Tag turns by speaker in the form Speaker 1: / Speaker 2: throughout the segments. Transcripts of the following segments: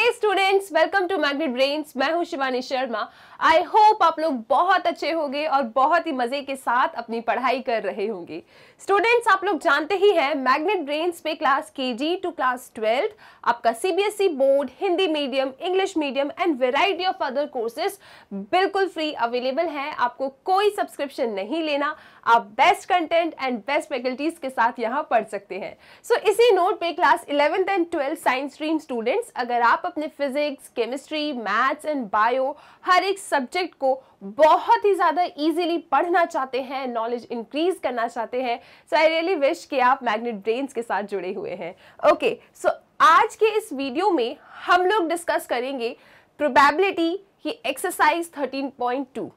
Speaker 1: Hey students welcome to Magnet Brains मैं हूं Shivani Sharma I hope आप लोग बहुत अच्छे होंगे और बहुत ही मज़े के साथ अपनी पढ़ाई कर रहे होंगे स्टूडेंट्स आप लोग जानते ही हैं मैग्नेट ब्रेन्स पे class K G to class twelfth आपका CBSE board Hindi medium English medium and variety of other courses बिल्कुल फ्री अवेलेबल है आपको कोई सब्सक्रिप्शन नहीं लेना आप best content and best faculties के साथ यहाँ पढ़ सकते हैं सो so, इसी नोट पे class eleventh and twelfth science stream students अगर आप अपने physics chemistry maths and bio हर एक सब्जेक्ट को बहुत ही ज़्यादा इजीली पढ़ना चाहते हैं नॉलेज इंक्रीज करना चाहते हैं सो आई रियली विश कि आप मैग्नेट ब्रेन्स के साथ जुड़े हुए हैं ओके okay, सो so आज के इस वीडियो में हम लोग डिस्कस करेंगे प्रोबेबिलिटी की एक्सरसाइज 13.2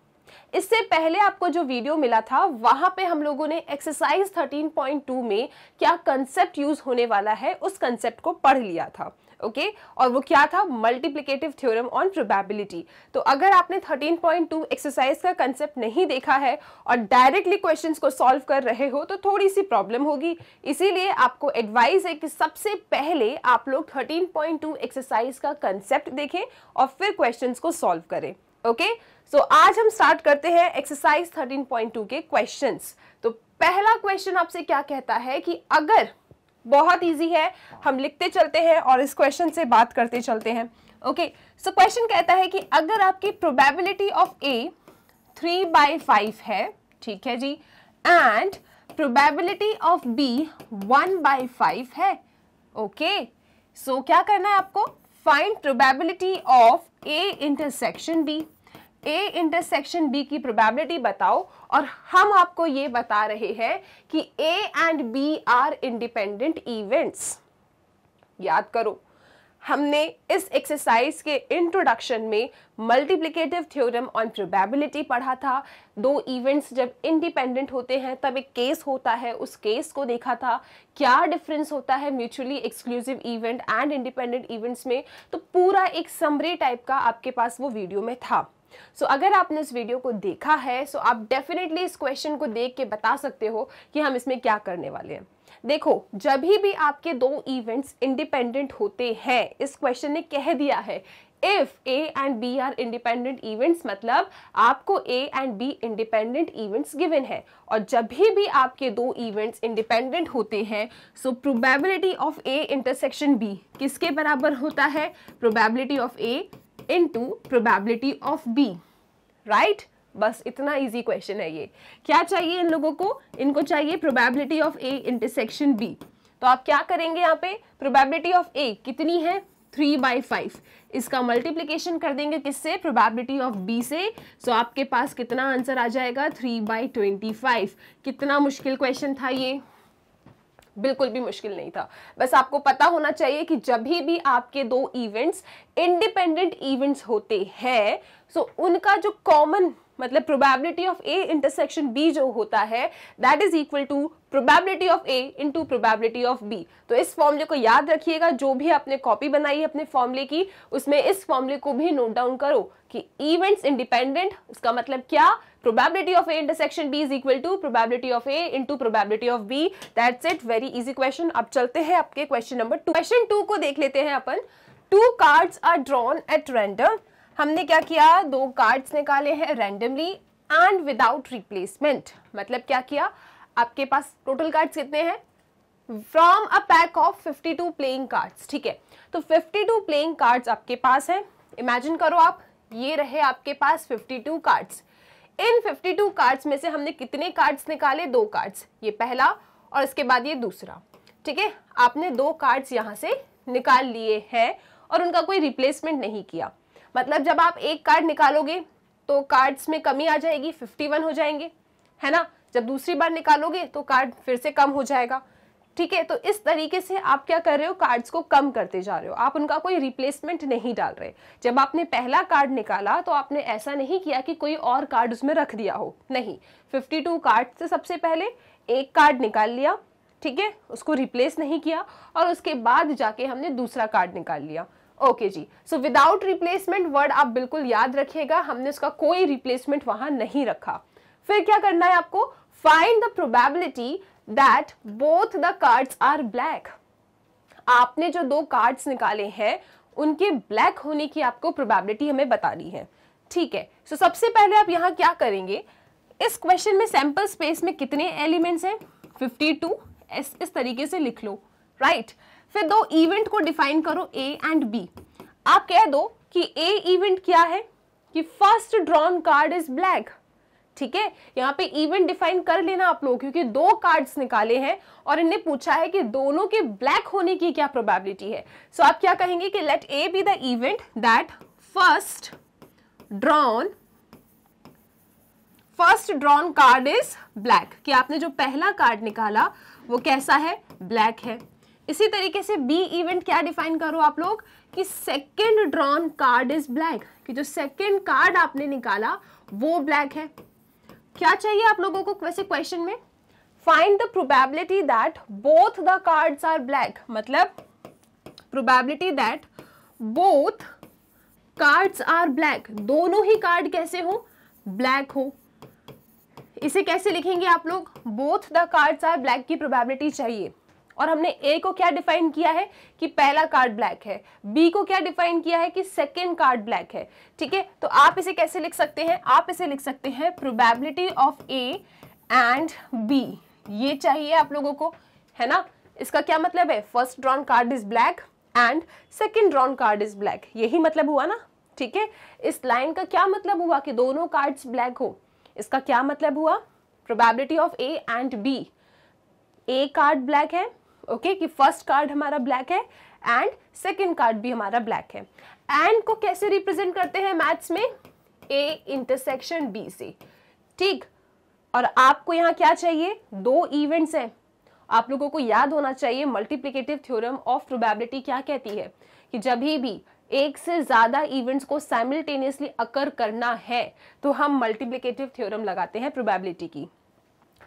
Speaker 1: इससे पहले आपको जो वीडियो मिला था वहां पे हम लोगों ने एक्सरसाइज 13.2 में क्या कंसेप्ट यूज होने वाला है उस कंसेप्ट को पढ़ लिया था ओके okay? और वो क्या था मल्टीप्लीकेटिव थ्योरम ऑन प्रोबेबिलिटी तो अगर आपने 13.2 एक्सरसाइज का कंसेप्ट नहीं देखा है और डायरेक्टली क्वेश्चंस को सॉल्व कर रहे हो तो थोड़ी सी प्रॉब्लम होगी इसीलिए आपको एडवाइस है कि सबसे पहले आप लोग 13.2 एक्सरसाइज का कंसेप्ट देखें और फिर क्वेश्चंस को सॉल्व करें ओके okay? सो so, आज हम स्टार्ट करते हैं एक्सरसाइज 13.2 के क्वेश्चंस तो पहला क्वेश्चन आपसे क्या कहता है कि अगर बहुत इजी है हम लिखते चलते हैं और इस क्वेश्चन से बात करते चलते हैं ओके सो क्वेश्चन कहता है कि अगर आपकी probability of A three by five है ठीक है जी and probability of B one by five है ओके okay. सो so, क्या करना है आपको find probability of A intersection B A intersection B की प्रोबेबिलिटी बताओ और हम आपको ये बता रहे हैं कि A and B are independent events याद करो हमने इस एक्सरसाइज के इंट्रोडक्शन में मल्टीप्लिकेटिव थ्योरम ऑन प्रोबेबिलिटी पढ़ा था दो इवेंट्स जब इंडिपेंडेंट होते हैं तब एक केस होता है उस केस को देखा था क्या डिफरेंस होता है mutually exclusive event and independent events में तो पूरा एक समरी टाइप का आपके पास वो वीडियो में था सो so, अगर आपने इस वीडियो को देखा है सो so आप डेफिनेटली इस क्वेश्चन को देख के बता सकते हो कि हम इसमें क्या करने वाले हैं देखो जब भी आपके दो इवेंट्स इंडिपेंडेंट होते हैं इस क्वेश्चन ने कह दिया है If A and B are independent events मतलब आपको A and B independent events given है और जब भी भी आपके दो events independent होते हैं so probability of A intersection B किसके बराबर होता है probability of A into probability of B right बस इतना इजी क्वेश्चन है ये क्या चाहिए इन लोगों को इनको चाहिए probability of A intersection B तो आप क्या करेंगे यहाँ पे प्रोबेबिलिटी ऑफ ए कितनी है थ्री बाई फाइव इसका मल्टीप्लीकेशन कर देंगे किससे प्रोबेबिलिटी ऑफ बी से सो so आपके पास कितना आंसर आ जाएगा थ्री बाई ट्वेंटी फाइव कितना मुश्किल क्वेश्चन था ये बिल्कुल भी मुश्किल नहीं था बस आपको पता होना चाहिए कि जब भी आपके दो इवेंट्स इंडिपेंडेंट इवेंट्स होते हैं सो so उनका जो कॉमन मतलब probability of A intersection B जो होता है that is equal to probability of A into probability of B तो इस फॉर्मूले को याद रखिएगा जो भी आपने कॉपी बनाई है अपने फॉर्मूले की उसमें इस फॉर्मूले को भी नोट डाउन करो कि इवेंट्स इंडिपेंडेंट उसका मतलब क्या probability of a intersection b is equal to probability of a into probability of b that's it very easy question ab chalte hain aapke question number 2 question 2 ko dekh lete hain apan two cards are drawn at random humne kya kiya do cards nikale hain randomly and without replacement matlab kya kiya aapke paas total cards kitne hain from a pack of 52 playing cards theek hai to 52 playing cards aapke paas hain imagine karo aap ये रहे आपके पास 52 cards in 52 cards में से हमने कितने cards निकाले दो cards ये पहला और इसके बाद ये दूसरा ठीक है आपने दो कार्ड्स यहाँ से निकाल लिए हैं और उनका कोई रिप्लेसमेंट नहीं किया मतलब जब आप एक कार्ड निकालोगे तो कार्ड्स में कमी आ जाएगी 51 हो जाएंगे है ना जब दूसरी बार निकालोगे तो कार्ड फिर से कम हो जाएगा ठीक है तो इस तरीके से आप क्या कर रहे हो कार्ड्स को कम करते जा रहे हो आप उनका कोई रिप्लेसमेंट नहीं डाल रहे जब आपने पहला कार्ड निकाला तो आपने ऐसा नहीं किया कि कोई और कार्ड उसमें रख दिया हो नहीं 52 कार्ड से सबसे पहले एक कार्ड निकाल लिया ठीक है उसको रिप्लेस नहीं किया और उसके बाद जाके हमने दूसरा कार्ड निकाल लिया ओके okay जी सो विदाउट रिप्लेसमेंट वर्ड आप बिल्कुल याद रखिएगा हमने उसका कोई रिप्लेसमेंट वहां नहीं रखा फिर क्या करना है आपको find the probability that both the cards are black आपने जो दो कार्ड्स निकाले हैं उनके ब्लैक होने की आपको प्रोबेबिलिटी हमें बतानी है ठीक है सो so, सबसे पहले आप यहाँ क्या करेंगे इस क्वेश्चन में सैम्पल स्पेस में कितने एलिमेंट्स हैं 52 इस इस तरीके से लिख लो राइट right? फिर दो इवेंट को डिफाइन करो ए एंड बी आप कह दो कि ए इवेंट क्या है कि first drawn card is black ठीक है यहाँ पे इवेंट डिफाइन कर लेना आप लोग क्योंकि दो कार्ड्स निकाले हैं और इनने पूछा है कि दोनों के ब्लैक होने की क्या प्रोबेबिलिटी है सो so, आप क्या कहेंगे कि let A be the event that first drawn first drawn card is black कि आपने जो पहला कार्ड निकाला वो कैसा है ब्लैक है इसी तरीके से बी इवेंट क्या डिफाइन करो आप लोग कि second drawn card is black कि जो सेकेंड कार्ड आपने निकाला वो ब्लैक है क्या चाहिए आप लोगों को वैसे क्वेश्चन में find the probability that both the cards are black मतलब probability that both cards are black दोनों ही कार्ड कैसे हो ब्लैक हो इसे कैसे लिखेंगे आप लोग both the cards are black की प्रोबेबिलिटी चाहिए और हमने ए को क्या डिफाइन किया है कि पहला कार्ड ब्लैक है बी को क्या डिफाइन किया है कि सेकेंड कार्ड ब्लैक है ठीक है तो आप इसे कैसे लिख सकते हैं आप इसे लिख सकते हैं probability of A and B ये चाहिए आप लोगों को है ना इसका क्या मतलब है first drawn card is black and second drawn card is black यही मतलब हुआ ना ठीक है इस लाइन का क्या मतलब हुआ कि दोनों कार्ड्स ब्लैक हो इसका क्या मतलब हुआ probability of A and B A card black है ओके okay, कि फर्स्ट कार्ड हमारा ब्लैक है एंड सेकेंड कार्ड भी हमारा ब्लैक है एंड को कैसे रिप्रेजेंट करते हैं मैथ्स में ए इंटरसेक्शन बी से ठीक और आपको यहाँ क्या चाहिए दो इवेंट्स हैं आप लोगों को याद होना चाहिए मल्टीप्लीकेटिव थ्योरम ऑफ प्रोबेबिलिटी क्या कहती है कि जब भी एक से ज़्यादा इवेंट्स को साइमल्टेनियसली अकर करना है तो हम मल्टीप्लीकेटिव थ्योरम लगाते हैं प्रोबेबिलिटी की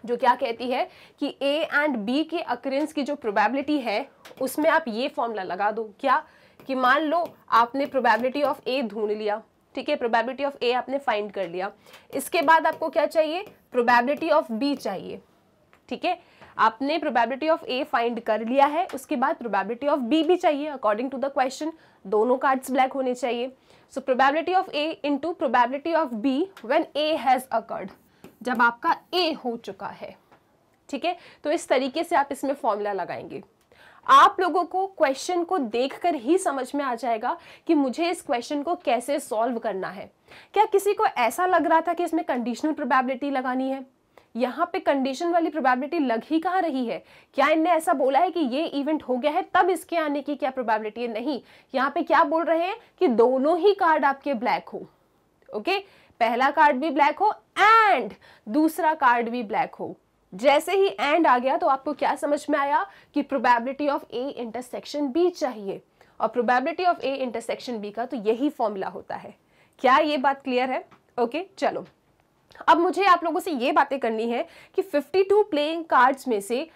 Speaker 1: जो क्या कहती है कि ए एंड बी के अक्रेंस की जो प्रोबेबिलिटी है उसमें आप ये फॉर्मूला लगा दो क्या कि मान लो आपने प्रोबेबिलिटी ऑफ ए ढूंढ लिया ठीक है प्रोबेबिलिटी ऑफ ए आपने फाइंड कर लिया इसके बाद आपको क्या चाहिए प्रोबेबिलिटी ऑफ बी चाहिए ठीक है आपने प्रोबेबिलिटी ऑफ ए फाइंड कर लिया है उसके बाद प्रोबेबिलिटी ऑफ बी भी चाहिए अकॉर्डिंग टू द क्वेश्चन दोनों कार्ड्स ब्लैक होने चाहिए so probability of A into probability of B when A has occurred जब आपका ए हो चुका है ठीक है तो इस तरीके से आप इसमें फॉर्मूला लगाएंगे आप लोगों को क्वेश्चन को देखकर ही समझ में आ जाएगा कि मुझे इस क्वेश्चन को कैसे सॉल्व करना है क्या किसी को ऐसा लग रहा था कि इसमें कंडीशनल प्रोबेबिलिटी लगानी है यहाँ पे कंडीशन वाली प्रोबेबिलिटी लग ही कहाँ रही है क्या इनने ऐसा बोला है कि ये इवेंट हो गया है तब इसके आने की क्या प्रोबेबिलिटी है नहीं यहाँ पे क्या बोल रहे हैं कि दोनों ही कार्ड आपके ब्लैक हो ओके okay? पहला कार्ड भी ब्लैक हो एंड दूसरा कार्ड भी ब्लैक हो जैसे ही एंड आ गया तो आपको क्या समझ में आया कि probability of A intersection B चाहिए और probability of A intersection B का तो यही फॉर्मूला होता है क्या ये बात क्लियर है ओके okay, चलो अब मुझे आप लोगों से ये बातें करनी है कि 52 प्लेइंग कार्ड्स में से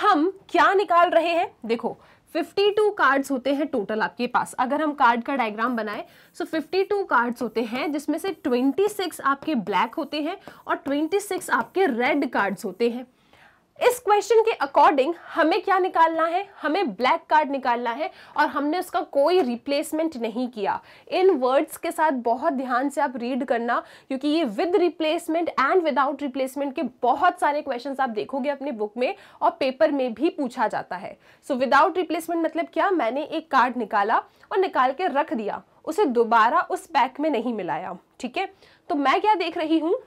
Speaker 1: हम क्या निकाल रहे हैं देखो 52 कार्ड्स होते हैं टोटल आपके पास अगर हम कार्ड का डायग्राम बनाएं सो so 52 कार्ड्स होते हैं जिसमें से 26 आपके ब्लैक होते हैं और 26 आपके रेड कार्ड्स होते हैं इस क्वेश्चन के अकॉर्डिंग हमें क्या निकालना है हमें ब्लैक कार्ड निकालना है और हमने उसका कोई रिप्लेसमेंट नहीं किया इन वर्ड्स के साथ बहुत ध्यान से आप रीड करना क्योंकि ये with replacement and without replacement के बहुत सारे क्वेश्चन आप देखोगे अपने बुक में और पेपर में भी पूछा जाता है सो विदाउट रिप्लेसमेंट मतलब क्या मैंने एक कार्ड निकाला और निकाल के रख दिया उसे दोबारा उस पैक में नहीं मिलाया ठीक है तो मैं क्या देख रही हूँ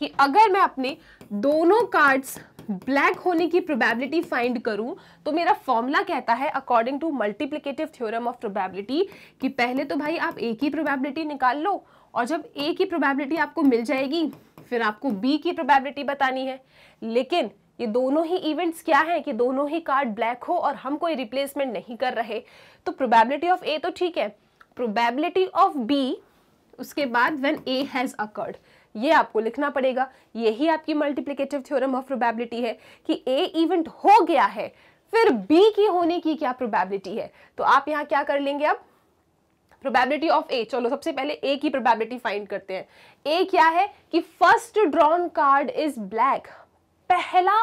Speaker 1: कि अगर मैं अपने दोनों कार्ड्स ब्लैक होने की प्रोबेबिलिटी फाइंड करूं तो मेरा फॉर्मूला कहता है according to multiplicative theorem of probability कि पहले तो भाई आप ए की प्रोबेबिलिटी निकाल लो और जब ए की प्रोबेबिलिटी आपको मिल जाएगी फिर आपको बी की प्रोबेबिलिटी बतानी है लेकिन ये दोनों ही इवेंट्स क्या हैं कि दोनों ही कार्ड ब्लैक हो और हम कोई रिप्लेसमेंट नहीं कर रहे तो प्रोबेबिलिटी ऑफ ए तो ठीक है प्रोबेबिलिटी ऑफ बी उसके बाद व्हेन ए हैज़ अकर्ड ये आपको लिखना पड़ेगा यही आपकी मल्टीप्लीकेटिव थ्योरम ऑफ प्रोबेबिलिटी है कि ए इवेंट हो गया है फिर बी की होने की क्या प्रोबेबिलिटी है तो आप यहाँ क्या कर लेंगे अब प्रोबेबिलिटी ऑफ ए चलो सबसे पहले ए की प्रोबेबिलिटी फाइंड करते हैं ए क्या है कि first drawn card is black पहला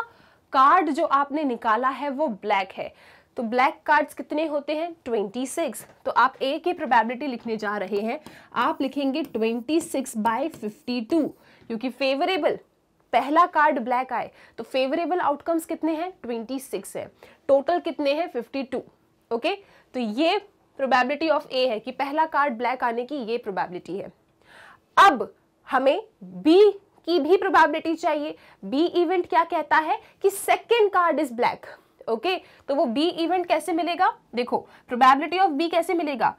Speaker 1: कार्ड जो आपने निकाला है वो ब्लैक है तो ब्लैक कार्ड्स कितने होते हैं 26 तो आप ए की प्रोबेबिलिटी लिखने जा रहे हैं आप लिखेंगे 26 सिक्स बाई फिफ्टी क्योंकि फेवरेबल पहला कार्ड ब्लैक आए तो फेवरेबल आउटकम्स कितने हैं 26 है टोटल कितने हैं 52 ओके तो ये प्रोबेबिलिटी ऑफ ए है कि पहला कार्ड ब्लैक आने की ये प्रोबेबिलिटी है अब हमें बी की भी प्रोबेबिलिटी चाहिए बी इवेंट क्या कहता है कि second card is black okay तो वो बी इवेंट कैसे मिलेगा देखो प्रोबेबिलिटी ऑफ बी कैसे मिलेगा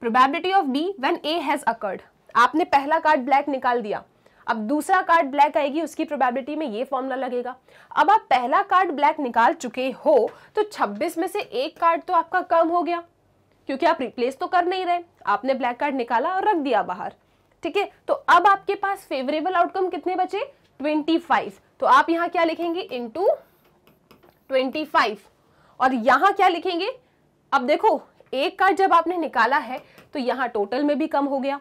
Speaker 1: probability of B when A has occurred आपने पहला कार्ड ब्लैक निकाल दिया अब दूसरा कार्ड ब्लैक आएगी उसकी प्रोबेबिलिटी में ये फॉर्मूला लगेगा अब आप पहला कार्ड ब्लैक निकाल चुके हो तो 26 में से एक कार्ड तो आपका कम हो गया क्योंकि आप रिप्लेस तो कर नहीं रहे आपने ब्लैक कार्ड निकाला और रख दिया बाहर ठीक है तो अब आपके पास फेवरेबल आउटकम कितने बचे 25 तो आप यहाँ क्या लिखेंगे इंटू ट्वेंटी फाइव और यहाँ क्या लिखेंगे अब देखो एक कार्ड जब आपने निकाला है तो यहाँ टोटल में भी कम हो गया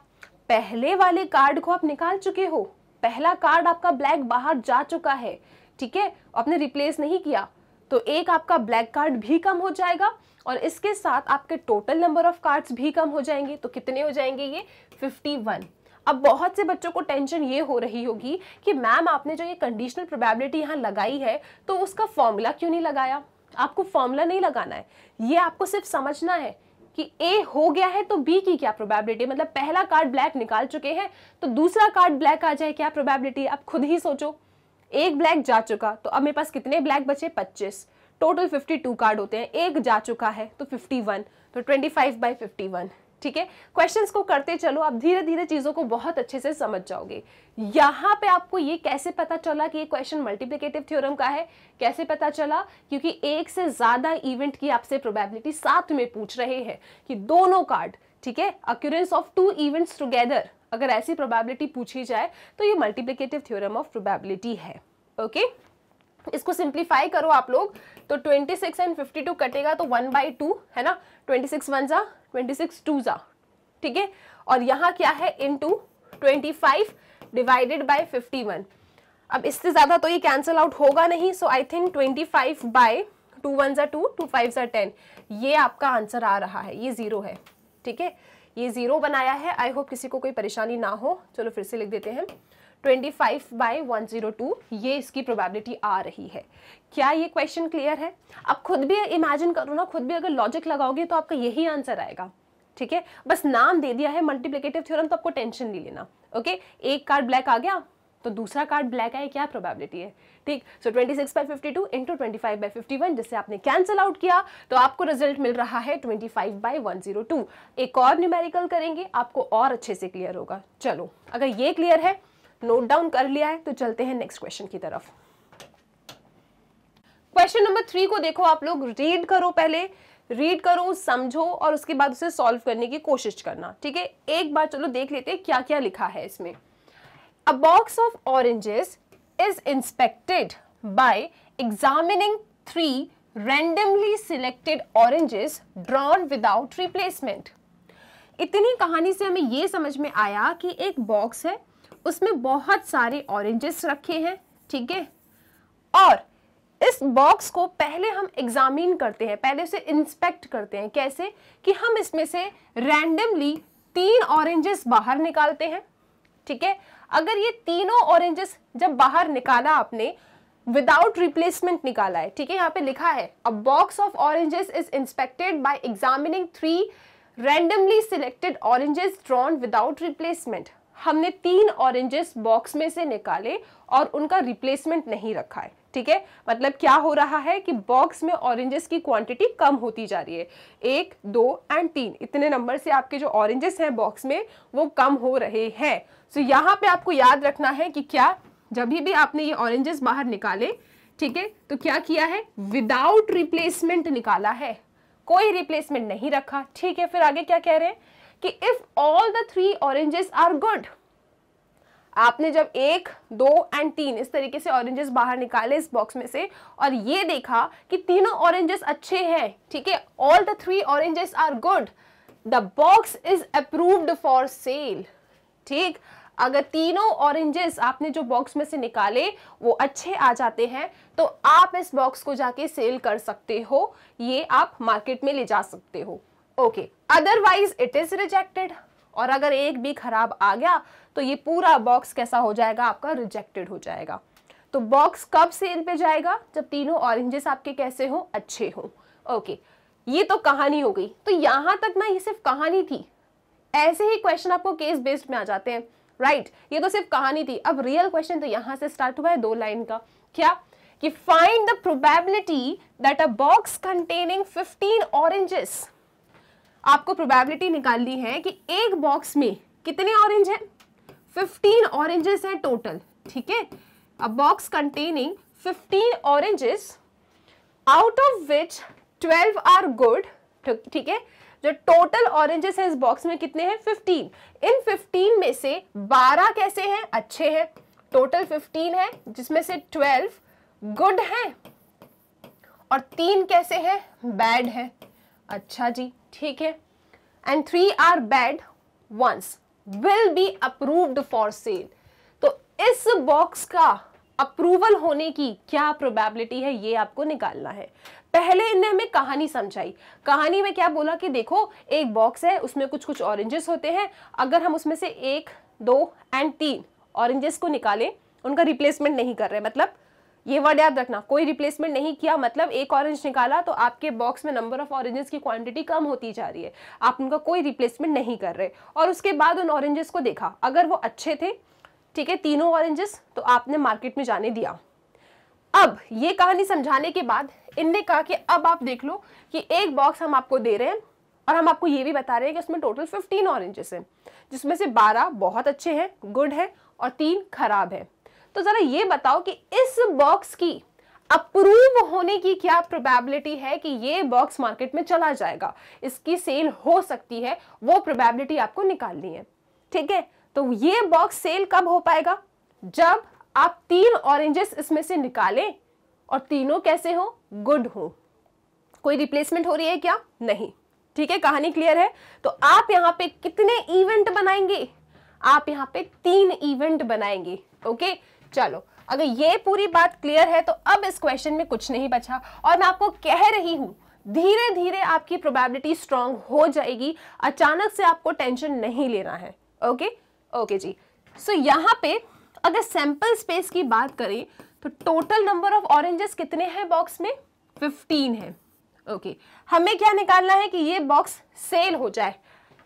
Speaker 1: पहले वाले कार्ड को आप निकाल चुके हो पहला कार्ड आपका ब्लैक बाहर जा चुका है ठीक है आपने रिप्लेस नहीं किया तो एक आपका ब्लैक कार्ड भी कम हो जाएगा और इसके साथ आपके टोटल नंबर ऑफ कार्ड्स भी कम हो जाएंगे तो कितने हो जाएंगे ये 51 अब बहुत से बच्चों को टेंशन ये हो रही होगी कि मैम आपने जो ये कंडीशनल प्रोबेबिलिटी यहाँ लगाई है तो उसका फॉर्मूला क्यों नहीं लगाया आपको फॉर्मूला नहीं लगाना है ये आपको सिर्फ समझना है कि ए हो गया है तो बी की क्या प्रोबेबिलिटी मतलब पहला कार्ड ब्लैक निकाल चुके हैं तो दूसरा कार्ड ब्लैक आ जाए क्या प्रोबेबिलिटी आप खुद ही सोचो एक ब्लैक जा चुका तो अब मेरे पास कितने ब्लैक बचे पच्चीस टोटल फिफ्टी टू कार्ड होते हैं एक जा चुका है तो फिफ्टी वन तो twenty five by fifty one ठीक है क्वेश्चंस को करते चलो आप धीरे धीरे चीजों को बहुत अच्छे से समझ जाओगे यहां पे आपको ये कैसे पता चला कि ये क्वेश्चन मल्टीप्लिकेटिव थ्योरम का है कैसे पता चला क्योंकि एक से ज्यादा इवेंट की आपसे प्रोबेबिलिटी साथ में पूछ रहे हैं कि दोनों कार्ड ठीक है occurrence of two events together अगर ऐसी प्रोबेबिलिटी पूछी जाए तो ये मल्टीप्लीकेटिव थ्योरम ऑफ प्रोबेबिलिटी है ओके okay? इसको सिंप्लीफाई करो आप लोग तो 26 एंड 52 कटेगा तो 1 बाई टू है ना 26 वन जा ट्वेंटी सिक्स टू ज़ा ठीक है और यहाँ क्या है into twenty five divided by fifty one अब इससे ज़्यादा तो ये कैंसिल आउट होगा नहीं so I think twenty five by two one ज़ा टू टू फाइव ज़ा टेन ये आपका आंसर आ रहा है ये ज़ीरो है ठीक है ये ज़ीरो बनाया है आई होप किसी को कोई परेशानी ना हो चलो फिर से लिख देते हैं twenty five by one zero two ये इसकी प्रोबेबिलिटी आ रही है क्या ये क्वेश्चन क्लियर है आप खुद भी इमेजिन करो ना खुद भी अगर लॉजिक लगाओगे तो आपका यही आंसर आएगा ठीक है बस नाम दे दिया है मल्टीप्लीकेटिव थ्योरम तो आपको टेंशन नहीं लेना ओके एक कार्ड ब्लैक आ गया तो दूसरा कार्ड ब्लैक आए क्या प्रोबेबिलिटी है ठीक so twenty six by fifty two into twenty five by fifty one जिससे आपने कैंसिल आउट किया तो आपको रिजल्ट मिल रहा है twenty five by one zero two एक और न्यूमेरिकल करेंगे आपको और अच्छे से क्लियर होगा चलो अगर ये क्लियर है नोट डाउन कर लिया है तो चलते हैं नेक्स्ट क्वेश्चन की तरफ क्वेश्चन नंबर थ्री को देखो आप लोग रीड करो पहले रीड करो समझो और उसके बाद उसे सॉल्व करने की कोशिश करना ठीक है एक बार चलो देख लेते हैं क्या क्या लिखा है इसमें a box of oranges is inspected by examining three randomly selected oranges drawn without replacement इतनी कहानी से हमें यह समझ में आया कि एक बॉक्स है उसमें बहुत सारे ऑरेंजेस रखे हैं ठीक है और इस बॉक्स को पहले हम एग्जामिन करते हैं पहले उसे इंस्पेक्ट करते हैं कैसे कि हम इसमें से रैंडमली तीन ऑरेंजेस बाहर निकालते हैं ठीक है अगर ये तीनों ऑरेंजेस जब बाहर निकाला आपने विदाउट रिप्लेसमेंट निकाला है ठीक है यहाँ पे लिखा है a box of oranges is inspected by examining three randomly selected oranges drawn without replacement हमने तीन ऑरेंजेस बॉक्स में से निकाले और उनका रिप्लेसमेंट नहीं रखा है ठीक है मतलब क्या हो रहा है कि बॉक्स में ऑरेंजेस की क्वांटिटी कम होती जा रही है एक दो एंड तीन इतने नंबर से आपके जो ऑरेंजेस हैं बॉक्स में वो कम हो रहे हैं सो so, यहाँ पे आपको याद रखना है कि क्या जब भी आपने ये ऑरेंजेस बाहर निकाले ठीक है तो क्या किया है विदाउट रिप्लेसमेंट निकाला है कोई रिप्लेसमेंट नहीं रखा ठीक है फिर आगे क्या कह रहे हैं कि if all the three oranges are good आपने जब एक दो एंड तीन इस तरीके से ऑरेंजेस बाहर निकाले इस बॉक्स में से और ये देखा कि तीनों ऑरेंजेस अच्छे हैं ठीक है all the three oranges are good the box is approved for sale ठीक अगर तीनों ऑरेंजेस आपने जो बॉक्स में से निकाले वो अच्छे आ जाते हैं तो आप इस बॉक्स को जाके सेल कर सकते हो ये आप मार्केट में ले जा सकते हो okay okay. Otherwise it is rejected और अगर एक भी खराब आ गया तो ये पूरा बॉक्स कैसा हो जाएगा आपका रिजेक्टेड हो जाएगा तो बॉक्स कब सेल पे जाएगा जब तीनों ऑरेंजेस आपके कैसे हो अच्छे हो ओके ये तो कहानी हो गई तो यहां तक ना ये सिर्फ कहानी थी ऐसे ही क्वेश्चन आपको केस बेस्ड में आ जाते हैं राइट right, ये तो सिर्फ कहानी थी अब रियल क्वेश्चन तो यहां से स्टार्ट हुआ है दो लाइन का क्या कि find the probability that a box containing 15 oranges आपको प्रोबेबिलिटी निकालनी है कि एक बॉक्स में कितने ऑरेंज हैं 15 ऑरेंजेस हैं टोटल ठीक है a box containing 15 oranges out of which 12 are good ठीक है जो टोटल ऑरेंजेस हैं इस बॉक्स में कितने हैं 15 इन 15 में से 12 कैसे हैं अच्छे हैं टोटल 15 है जिसमें से 12 गुड हैं और तीन कैसे हैं बैड हैं अच्छा जी ठीक है and three are bad ones will be approved for sale तो इस बॉक्स का अप्रूवल होने की क्या प्रोबेबिलिटी है ये आपको निकालना है पहले इनने हमें कहानी समझाई कहानी में क्या बोला कि देखो एक बॉक्स है उसमें कुछ कुछ ऑरेंजेस होते हैं अगर हम उसमें से एक दो एंड तीन ऑरेंजेस को निकालें उनका रिप्लेसमेंट नहीं कर रहे मतलब ये वर्ड याद रखना कोई रिप्लेसमेंट नहीं किया मतलब एक ऑरेंज निकाला तो आपके बॉक्स में नंबर ऑफ ऑरेंजेस की क्वांटिटी कम होती जा रही है आप उनका कोई रिप्लेसमेंट नहीं कर रहे और उसके बाद उन ऑरेंजेस को देखा अगर वो अच्छे थे ठीक है तीनों ऑरेंजेस तो आपने मार्केट में जाने दिया अब ये कहानी समझाने के बाद इनने कहा कि अब आप देख लो कि एक बॉक्स हम आपको दे रहे हैं और हम आपको ये भी बता रहे हैं कि उसमें टोटल फिफ्टीन ऑरेंजेस हैं जिसमें से बारह बहुत अच्छे हैं गुड है और तीन खराब है तो जरा ये बताओ कि इस बॉक्स की अप्रूव होने की क्या प्रोबेबिलिटी है कि ये बॉक्स मार्केट में चला जाएगा इसकी सेल हो सकती है वो प्रोबेबिलिटी आपको निकालनी है ठीक है तो ये बॉक्स सेल कब हो पाएगा जब आप तीन ऑरेंजेस इसमें से निकालें और तीनों कैसे हो गुड हो कोई रिप्लेसमेंट हो रही है क्या नहीं ठीक है कहानी क्लियर है तो आप यहां पे कितने इवेंट बनाएंगे आप यहां पे तीन इवेंट बनाएंगे ओके चलो अगर ये पूरी बात क्लियर है तो अब इस क्वेश्चन में कुछ नहीं बचा और मैं आपको कह रही हूं धीरे धीरे आपकी प्रोबेबिलिटी स्ट्रांग हो जाएगी अचानक से आपको टेंशन नहीं लेना है ओके ओके जी सो so, यहाँ पे अगर सैंपल स्पेस की बात करें तो टोटल नंबर ऑफ ऑरेंजेस कितने हैं बॉक्स में 15 है ओके okay. हमें क्या निकालना है कि ये बॉक्स सेल हो जाए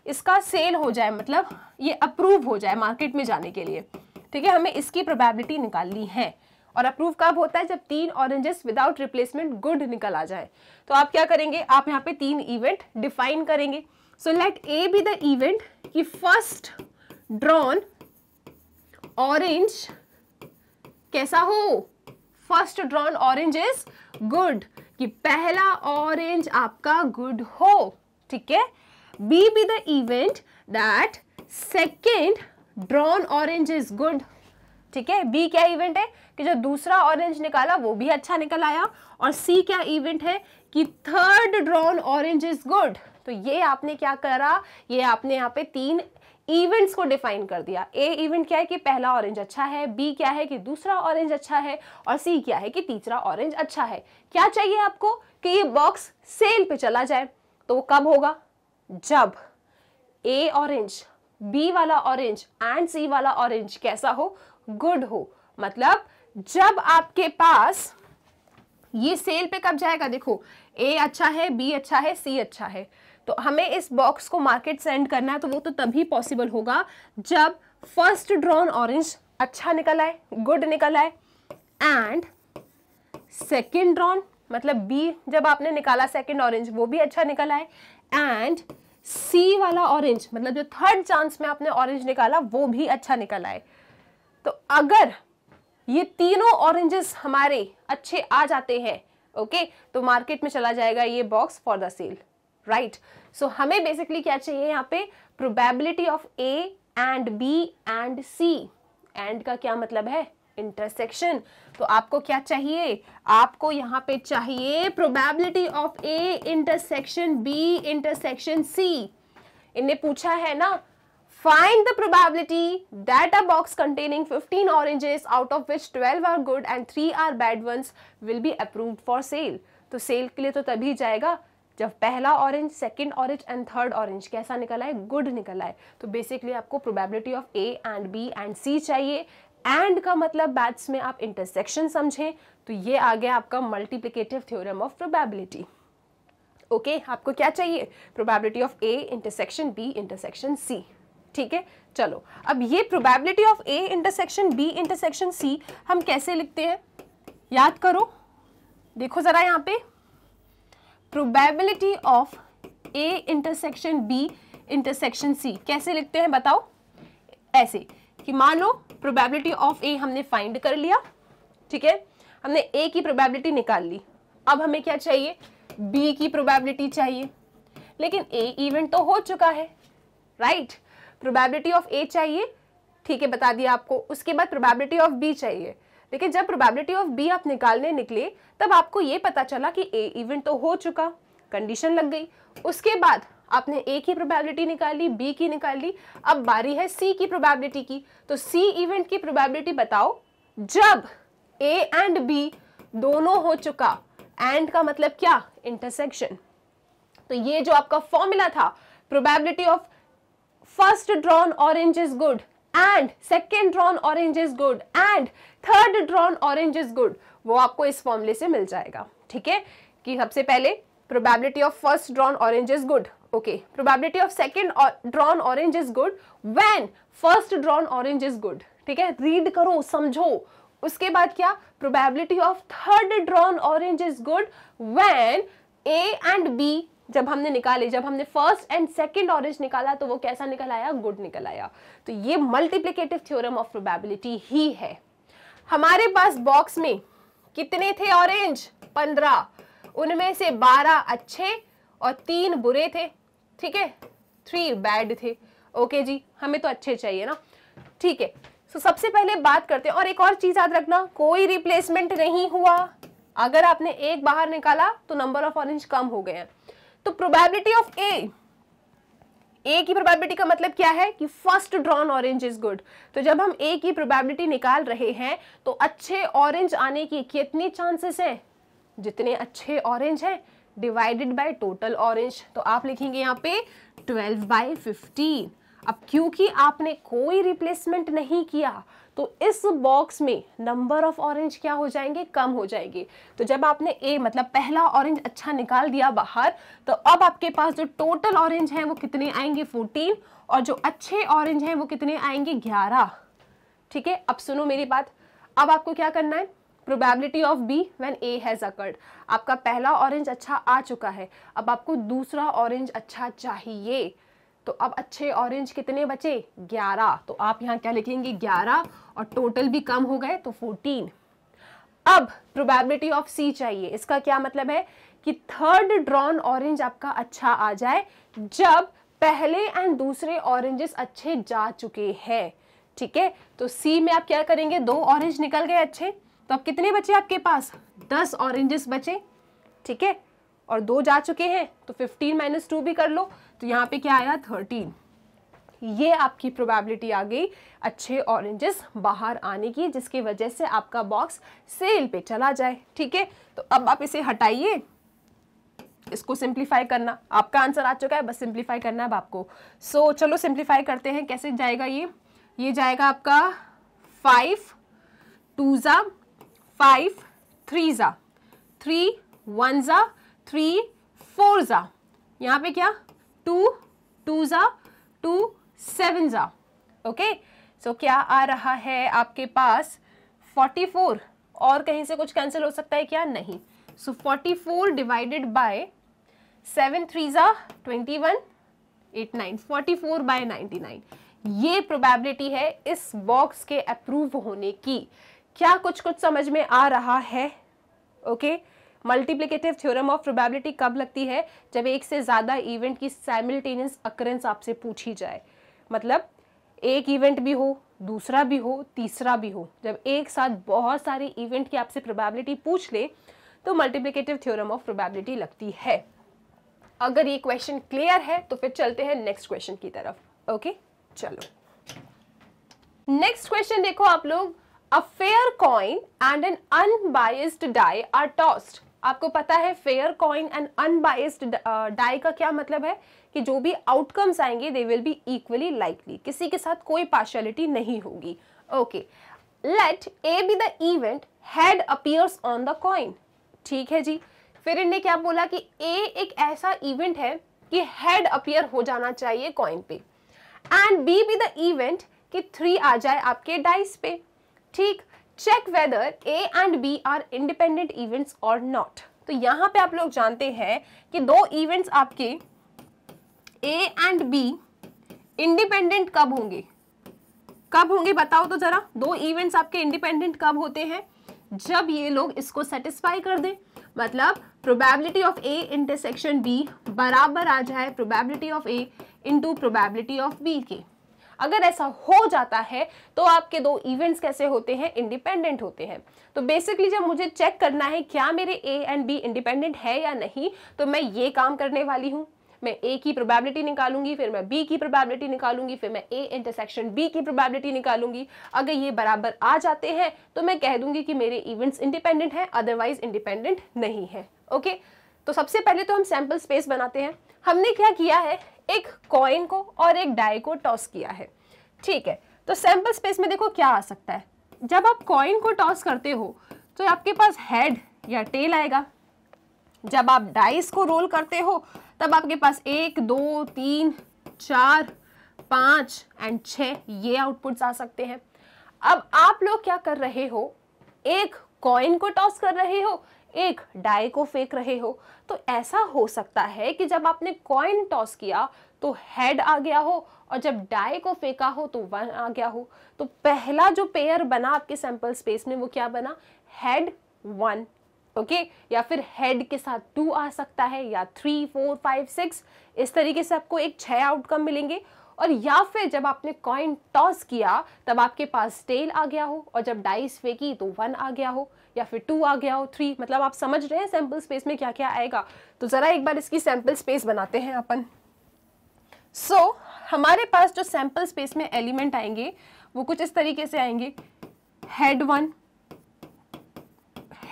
Speaker 1: इसका सेल हो जाए मतलब ये अप्रूव हो जाए मार्केट में जाने के लिए ठीक है हमें इसकी प्रोबेबिलिटी निकालनी है और अप्रूव कब होता है जब तीन ऑरेंजेस विदाउट रिप्लेसमेंट गुड निकल आ जाए तो आप क्या करेंगे आप यहाँ पे तीन इवेंट डिफाइन करेंगे so let A be the event कि फर्स्ट ड्रॉन ऑरेंज कैसा हो first drawn orange is good कि पहला ऑरेंज आपका गुड हो ठीक है B be the event that second drawn orange is good ठीक है बी क्या इवेंट है कि जो दूसरा ऑरेंज निकाला वो भी अच्छा निकल आया और सी क्या इवेंट है कि third drawn orange is good तो ये आपने क्या करा ये आपने यहाँ पे तीन इवेंट्स को डिफाइन कर दिया ए इवेंट क्या है कि पहला ऑरेंज अच्छा है बी क्या है कि दूसरा ऑरेंज अच्छा है और सी क्या है कि तीसरा ऑरेंज अच्छा है क्या चाहिए आपको कि ये बॉक्स सेल पे चला जाए तो वो कब होगा जब ए ऑरेंज बी वाला ऑरेंज एंड सी वाला ऑरेंज कैसा हो गुड हो मतलब जब आपके पास ये सेल पे कब जाएगा देखो ए अच्छा है बी अच्छा है सी अच्छा है तो हमें इस बॉक्स को मार्केट सेंड करना है तो वो तो तभी पॉसिबल होगा जब फर्स्ट ड्रॉन ऑरेंज अच्छा निकल आए गुड निकल आए एंड सेकेंड ड्रॉन मतलब बी जब आपने निकाला सेकेंड ऑरेंज वो भी अच्छा निकल आए एंड सी वाला ऑरेंज मतलब जो थर्ड चांस में आपने ऑरेंज निकाला वो भी अच्छा निकल आए तो अगर ये तीनों ऑरेंजेस हमारे अच्छे आ जाते हैं ओके तो मार्केट में चला जाएगा ये box for the sale right so हमें बेसिकली क्या चाहिए यहाँ पे probability of A and B and C and का क्या मतलब है इंटरसेक्शन तो आपको क्या चाहिए आपको यहाँ पे चाहिए probability of A intersection B intersection C इनने पूछा है ना find the probability that a box containing 15 oranges out of which 12 are good and 3 are bad ones will be approved for sale तो सेल के लिए तो तभी जाएगा जब पहला orange second orange and third orange कैसा निकला है गुड निकला है तो बेसिकली आपको probability of A and B and सी चाहिए एंड का मतलब बैट्स में आप इंटरसेक्शन समझें तो ये आ गया आपका multiplicative theorem of probability okay आपको क्या चाहिए probability of A intersection B intersection C ठीक है चलो अब ये probability of A intersection B intersection C हम कैसे लिखते हैं याद करो देखो ज़रा यहाँ पे probability of A intersection B intersection C कैसे लिखते हैं बताओ ऐसे कि मान लो प्रोबेबिलिटी ऑफ ए हमने फाइंड कर लिया ठीक है हमने ए की प्रोबेबिलिटी निकाल ली अब हमें क्या चाहिए बी की प्रोबेबिलिटी चाहिए लेकिन ए इवेंट तो हो चुका है राइट प्रोबेबिलिटी ऑफ ए चाहिए ठीक है बता दिया आपको उसके बाद प्रोबेबिलिटी ऑफ बी चाहिए लेकिन जब प्रोबेबिलिटी ऑफ बी आप निकालने निकले तब आपको ये पता चला कि ए इवेंट तो हो चुका कंडीशन लग गई उसके बाद आपने ए की प्रोबेबिलिटी निकाली बी की निकाली अब बारी है सी की प्रोबेबिलिटी की तो सी इवेंट की प्रोबेबिलिटी बताओ जब ए एंड बी दोनों हो चुका एंड का मतलब क्या इंटरसेक्शन तो ये जो आपका फॉर्मूला था probability of first drawn orange is good and second drawn orange is good and third drawn orange is good वो आपको इस फॉर्मूले से मिल जाएगा ठीक है कि सबसे पहले probability of first drawn orange is good okay probability of second or drawn orange is good when first drawn orange is good ठीक है रीड करो समझो उसके बाद क्या probability of third drawn orange is good when A and B जब हमने निकाले जब हमने फर्स्ट एंड सेकंड ऑरेंज निकाला तो वो कैसा निकल आया गुड निकल आया तो ये मल्टीप्लीकेटिव थ्योरम ऑफ प्रोबेबिलिटी ही है हमारे पास बॉक्स में कितने थे ऑरेंज पंद्रह उनमें से बारह अच्छे और तीन बुरे थे ठीक है थ्री बैड थे ओके okay जी हमें तो अच्छे चाहिए ना ठीक है सो so, सबसे पहले बात करते हैं और एक और चीज़ याद रखना कोई रिप्लेसमेंट नहीं हुआ अगर आपने एक बाहर निकाला तो नंबर ऑफ ऑरेंज कम हो गए हैं तो प्रोबेबिलिटी ऑफ ए ए की प्रोबेबिलिटी का मतलब क्या है कि first drawn orange is good तो जब हम ए की प्रोबेबिलिटी निकाल रहे हैं तो अच्छे ऑरेंज आने की कितनी चांसेस है जितने अच्छे ऑरेंज हैं डिवाइडेड बाय टोटल ऑरेंज तो आप लिखेंगे यहाँ पे ट्वेल्व बाई फिफ्टीन अब क्योंकि आपने कोई रिप्लेसमेंट नहीं किया तो इस बॉक्स में नंबर ऑफ ऑरेंज क्या हो जाएंगे कम हो जाएंगे तो जब आपने ए मतलब पहला ऑरेंज अच्छा निकाल दिया बाहर तो अब आपके पास जो टोटल ऑरेंज हैं वो कितने आएंगे 14 और जो अच्छे ऑरेंज हैं वो कितने आएंगे 11 ठीक है अब सुनो मेरी बात अब आपको क्या करना है probability of B when A has occurred आपका पहला ऑरेंज अच्छा आ चुका है अब आपको दूसरा ऑरेंज अच्छा चाहिए तो अब अच्छे ऑरेंज कितने बचे ग्यारह तो आप यहाँ क्या लिखेंगे ग्यारह और टोटल भी कम हो गए तो फोर्टीन अब प्रोबेबिलिटी ऑफ सी चाहिए इसका क्या मतलब है कि थर्ड ड्रॉन ऑरेंज आपका अच्छा आ जाए जब पहले एंड दूसरे ऑरेंजेस अच्छे जा चुके हैं ठीक है तो सी में आप क्या करेंगे दो ऑरेंज निकल गए अच्छे तो अब कितने बचे आपके पास दस ऑरेंजेस बचे ठीक है और दो जा चुके हैं तो फिफ्टीन माइनस टू भी कर लो तो यहाँ पे क्या आया थर्टीन ये आपकी प्रोबेबिलिटी आ गई अच्छे ऑरेंजेस बाहर आने की जिसकी वजह से आपका बॉक्स सेल पे चला जाए ठीक है तो अब आप इसे हटाइए इसको सिंप्लीफाई करना आपका आंसर आ चुका है बस सिंप्लीफाई करना है अब आपको सो so, चलो सिंप्लीफाई करते हैं कैसे जाएगा ये ये जाएगा आपका फाइव टू ज़ा फाइव थ्री ज़ा थ्री वन ज़ा थ्री फोर ज़ा यहाँ पे क्या टू टू ज़ा टू सेवन ज़ा ओके सो क्या आ रहा है आपके पास फोर्टी फोर और कहीं से कुछ कैंसिल हो सकता है क्या नहीं so forty four divided by seven three ज़ा twenty one eight nine forty four by ninety nine ये प्रोबेबिलिटी है इस बॉक्स के अप्रूव होने की क्या कुछ कुछ समझ में आ रहा है okay multiplicative theorem of probability कब लगती है जब एक से ज़्यादा इवेंट की साइमल्टेनियस अक्रेंस आपसे पूछी जाए मतलब एक इवेंट भी हो दूसरा भी हो तीसरा भी हो जब एक साथ बहुत सारे इवेंट की आपसे प्रोबेबिलिटी पूछ ले तो मल्टीप्लीकेटिव थ्योरम ऑफ प्रोबेबिलिटी लगती है अगर ये क्वेश्चन क्लियर है तो फिर चलते हैं नेक्स्ट क्वेश्चन की तरफ ओके okay? चलो नेक्स्ट क्वेश्चन देखो आप लोग a fair coin and an unbiased die are tossed आपको पता है fair coin and unbiased die का क्या मतलब है कि जो भी आउटकम्स आएंगे they will be equally likely किसी के साथ कोई पार्शलिटी नहीं होगी okay let A be the event head appears on the coin ठीक है जी फिर इनने क्या बोला कि ए एक ऐसा इवेंट है कि हेड अपियर हो जाना चाहिए कॉइन पे and B be the event कि थ्री आ जाए आपके डाइस पे ठीक check whether A and B are independent events और नॉट तो यहाँ पे आप लोग जानते हैं कि दो इवेंट्स आपके ए एंड बी इंडिपेंडेंट कब होंगे कब होंगे बताओ तो जरा दो इवेंट्स आपके इंडिपेंडेंट कब होते हैं जब ये लोग इसको सेटिस्फाई कर दें मतलब probability of A intersection B बराबर आ जाए probability of A into probability of B के अगर ऐसा हो जाता है तो आपके दो इवेंट्स कैसे होते हैं इंडिपेंडेंट होते हैं तो बेसिकली जब मुझे चेक करना है क्या मेरे ए एंड बी इंडिपेंडेंट है या नहीं तो मैं ये काम करने वाली हूँ मैं ए की प्रोबेबिलिटी निकालूंगी फिर मैं बी की प्रोबेबिलिटी निकालूंगी फिर मैं ए इंटरसेक्शन बी की प्रोबेबिलिटी निकालूंगी अगर ये बराबर आ जाते हैं तो मैं कह दूंगी कि मेरे इवेंट्स इंडिपेंडेंट हैं अदरवाइज इंडिपेंडेंट नहीं है ओके तो सबसे पहले तो हम सैम्पल स्पेस बनाते हैं हमने क्या किया है एक कॉइन को और एक डाई को टॉस किया है ठीक है तो सैंपल स्पेस में देखो क्या आ सकता है जब आप कॉइन को टॉस करते हो तो आपके पास हेड या टेल आएगा जब आप डाइस को रोल करते हो तब आपके पास एक दो तीन चार पाँच एंड छ ये आउटपुट्स आ सकते हैं अब आप लोग क्या कर रहे हो एक कॉइन को टॉस कर रहे हो एक डाई को फेंक रहे हो तो ऐसा हो सकता है कि जब आपने कॉइन टॉस किया तो हेड आ गया हो और जब डाई को फेंका हो तो वन आ गया हो तो पहला जो पेयर बना आपके सैंपल स्पेस में वो क्या बना हेड वन ओके या फिर हेड के साथ टू आ सकता है या थ्री फोर फाइव सिक्स इस तरीके से आपको एक छह आउटकम मिलेंगे और या फिर जब आपने कॉइन टॉस किया तब आपके पास टेल आ गया हो और जब डाइस फेंकी तो वन आ गया हो या फिर टू आ गया हो थ्री मतलब आप समझ रहे हैं सैंपल स्पेस में क्या क्या आएगा तो ज़रा एक बार इसकी सैंपल स्पेस बनाते हैं अपन सो so, हमारे पास जो सैंपल स्पेस में एलिमेंट आएंगे वो कुछ इस तरीके से आएंगे हेड वन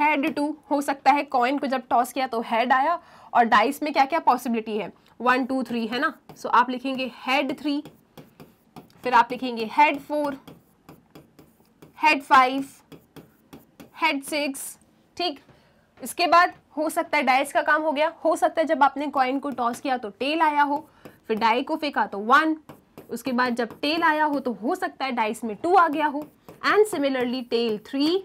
Speaker 1: हेड टू हो सकता है कॉइन को जब टॉस किया तो हेड आया और डाइस में क्या क्या पॉसिबिलिटी है वन टू थ्री है ना सो so, आप लिखेंगे हेड थ्री फिर आप लिखेंगे head four head five head six ठीक इसके बाद हो सकता है डाइस का काम हो गया हो सकता है जब आपने कॉइन को टॉस किया तो टेल आया हो फिर डाई को फेंका तो वन उसके बाद जब टेल आया हो तो हो सकता है डाइस में टू आ गया हो and similarly tail three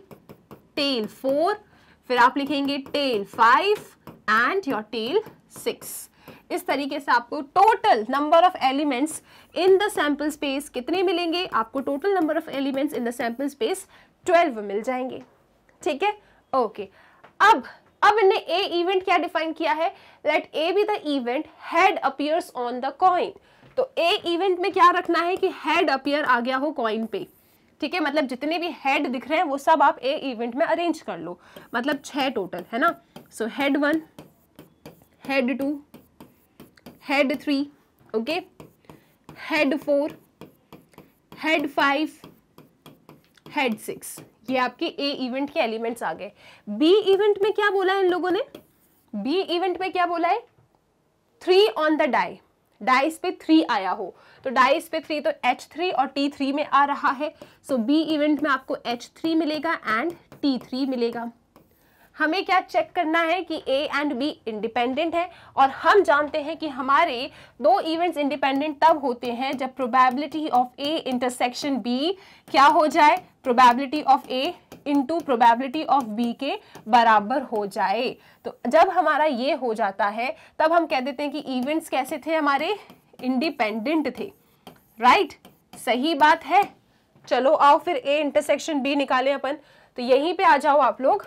Speaker 1: tail four फिर आप लिखेंगे tail five and your tail six इस तरीके से आपको total number of elements in the sample space कितने मिलेंगे आपको total number of elements in the sample space twelve मिल जाएंगे ठीक है ओके अब अब इन्हें ए इवेंट क्या डिफाइन किया है let A be the event head appears on the coin तो ए इवेंट में क्या रखना है कि हेड अपियर आ गया हो कॉइन पे ठीक है मतलब जितने भी हेड दिख रहे हैं वो सब आप ए इवेंट में अरेंज कर लो मतलब छह टोटल है ना so head one head two head three okay head four head five head six ये आपके ए इवेंट के एलिमेंट्स आ गए बी इवेंट में क्या बोला है इन लोगों ने बी इवेंट में क्या बोला है three on the die dice पे थ्री आया हो तो डाइस पे थ्री तो एच थ्री और टी थ्री में आ रहा है सो बी इवेंट में आपको एच थ्री मिलेगा एंड टी थ्री मिलेगा हमें क्या चेक करना है कि ए एंड बी इंडिपेंडेंट है और हम जानते हैं कि हमारे दो इवेंट्स इंडिपेंडेंट तब होते हैं जब probability of A intersection B क्या हो जाए probability of A into probability of B के बराबर हो जाए तो जब हमारा ये हो जाता है तब हम कह देते हैं कि इवेंट्स कैसे थे हमारे इंडिपेंडेंट थे राइट right? सही बात है चलो आओ फिर ए इंटरसेक्शन बी निकालें अपन तो यहीं पे आ जाओ आप लोग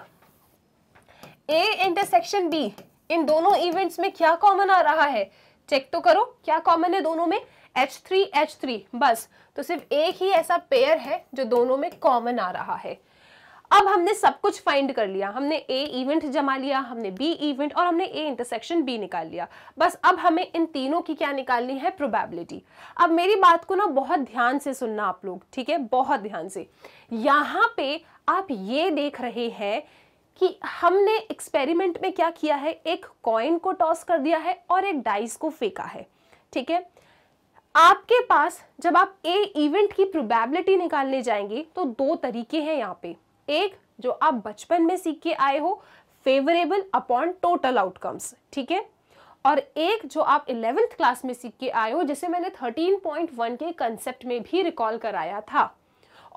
Speaker 1: ए इंटरसेक्शन बी इन दोनों इवेंट्स में क्या कॉमन आ रहा है चेक तो करो क्या कॉमन है दोनों में एच थ्री एच थ्री बस तो सिर्फ एक ही ऐसा पेयर है जो दोनों में कॉमन आ रहा है अब हमने सब कुछ फाइंड कर लिया हमने ए इवेंट जमा लिया हमने बी इवेंट और हमने ए इंटरसेक्शन बी निकाल लिया बस अब हमें इन तीनों की क्या निकालनी है प्रोबेबिलिटी अब मेरी बात को ना बहुत ध्यान से सुनना आप लोग ठीक है बहुत ध्यान से यहाँ पे आप ये देख रहे हैं कि हमने एक्सपेरिमेंट में क्या किया है एक कॉइन को टॉस कर दिया है और एक डाइस को फेंका है ठीक है आपके पास जब आप ए इवेंट की प्रोबेबिलिटी निकालने जाएंगे तो दो तरीके हैं यहाँ पे एक जो आप बचपन में सीख के आए हो फेवरेबल अपॉन टोटल आउटकम्स ठीक है और एक जो आप इलेवेंथ क्लास में सीख के आए हो जिसे मैंने थर्टीन पॉइंट वन के कंसेप्ट में भी रिकॉल कराया था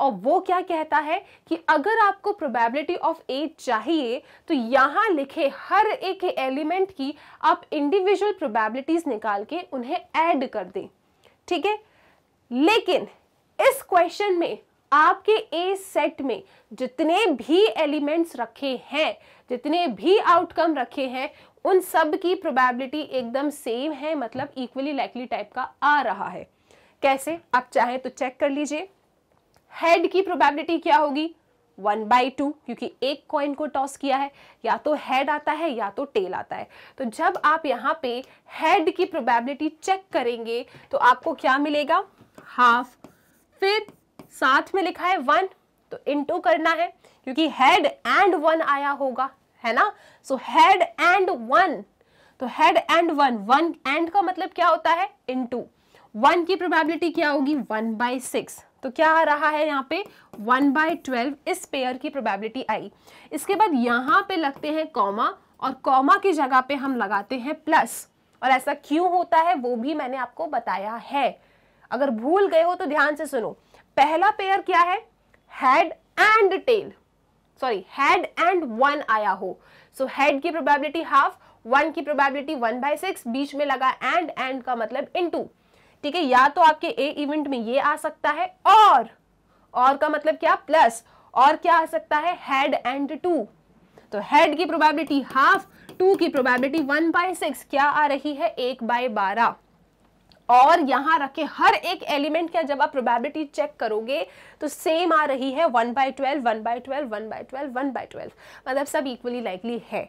Speaker 1: और वो क्या कहता है कि अगर आपको प्रोबेबिलिटी ऑफ ए चाहिए तो यहाँ लिखे हर एक एलिमेंट की आप इंडिविजुअल प्रोबेबिलिटीज निकाल के उन्हें ऐड कर दें ठीक है लेकिन इस क्वेश्चन में आपके ए सेट में जितने भी एलिमेंट्स रखे हैं जितने भी आउटकम रखे हैं उन सब की प्रोबेबिलिटी एकदम सेम है मतलब इक्वली लाइकली टाइप का आ रहा है कैसे आप चाहें तो चेक कर लीजिए हेड की प्रोबेबिलिटी क्या होगी वन बाई टू क्योंकि एक कॉइन को टॉस किया है या तो हेड आता है या तो टेल आता है तो जब आप यहाँ पे हेड की प्रोबेबिलिटी चेक करेंगे तो आपको क्या मिलेगा हाफ फिर साथ में लिखा है वन तो इनटू करना है क्योंकि हेड एंड वन आया होगा है ना सो हेड एंड वन तो head and one one and का मतलब क्या होता है टू वन की प्रोबेबिलिटी क्या होगी वन बाई सिक्स तो क्या आ रहा है यहाँ पे वन बाय ट्वेल्व इस पेयर की प्रोबेबिलिटी आई इसके बाद यहाँ पे लगते हैं कॉमा और कॉमा की जगह पे हम लगाते हैं प्लस और ऐसा क्यों होता है वो भी मैंने आपको बताया है अगर भूल गए हो तो ध्यान से सुनो पहला पेयर क्या है head and tail sorry head and one आया हो सो so, हेड की प्रोबेबिलिटी हाफ वन की प्रोबेबिलिटी वन बाय सिक्स बीच में लगा एंड एंड का मतलब इन टू ठीक है या तो आपके ए इवेंट में ये आ सकता है और और का मतलब क्या प्लस और क्या आ सकता है हेड एंड टू तो हेड की प्रोबेबिलिटी हाफ टू की प्रोबेबिलिटी वन बाय सिक्स क्या आ रही है एक बाय बारह और यहां रखे हर एक एलिमेंट का जब आप प्रोबेबिलिटी चेक करोगे तो सेम आ रही है one by twelve one by twelve one by twelve one by twelve मतलब सब इक्वली लाइकली है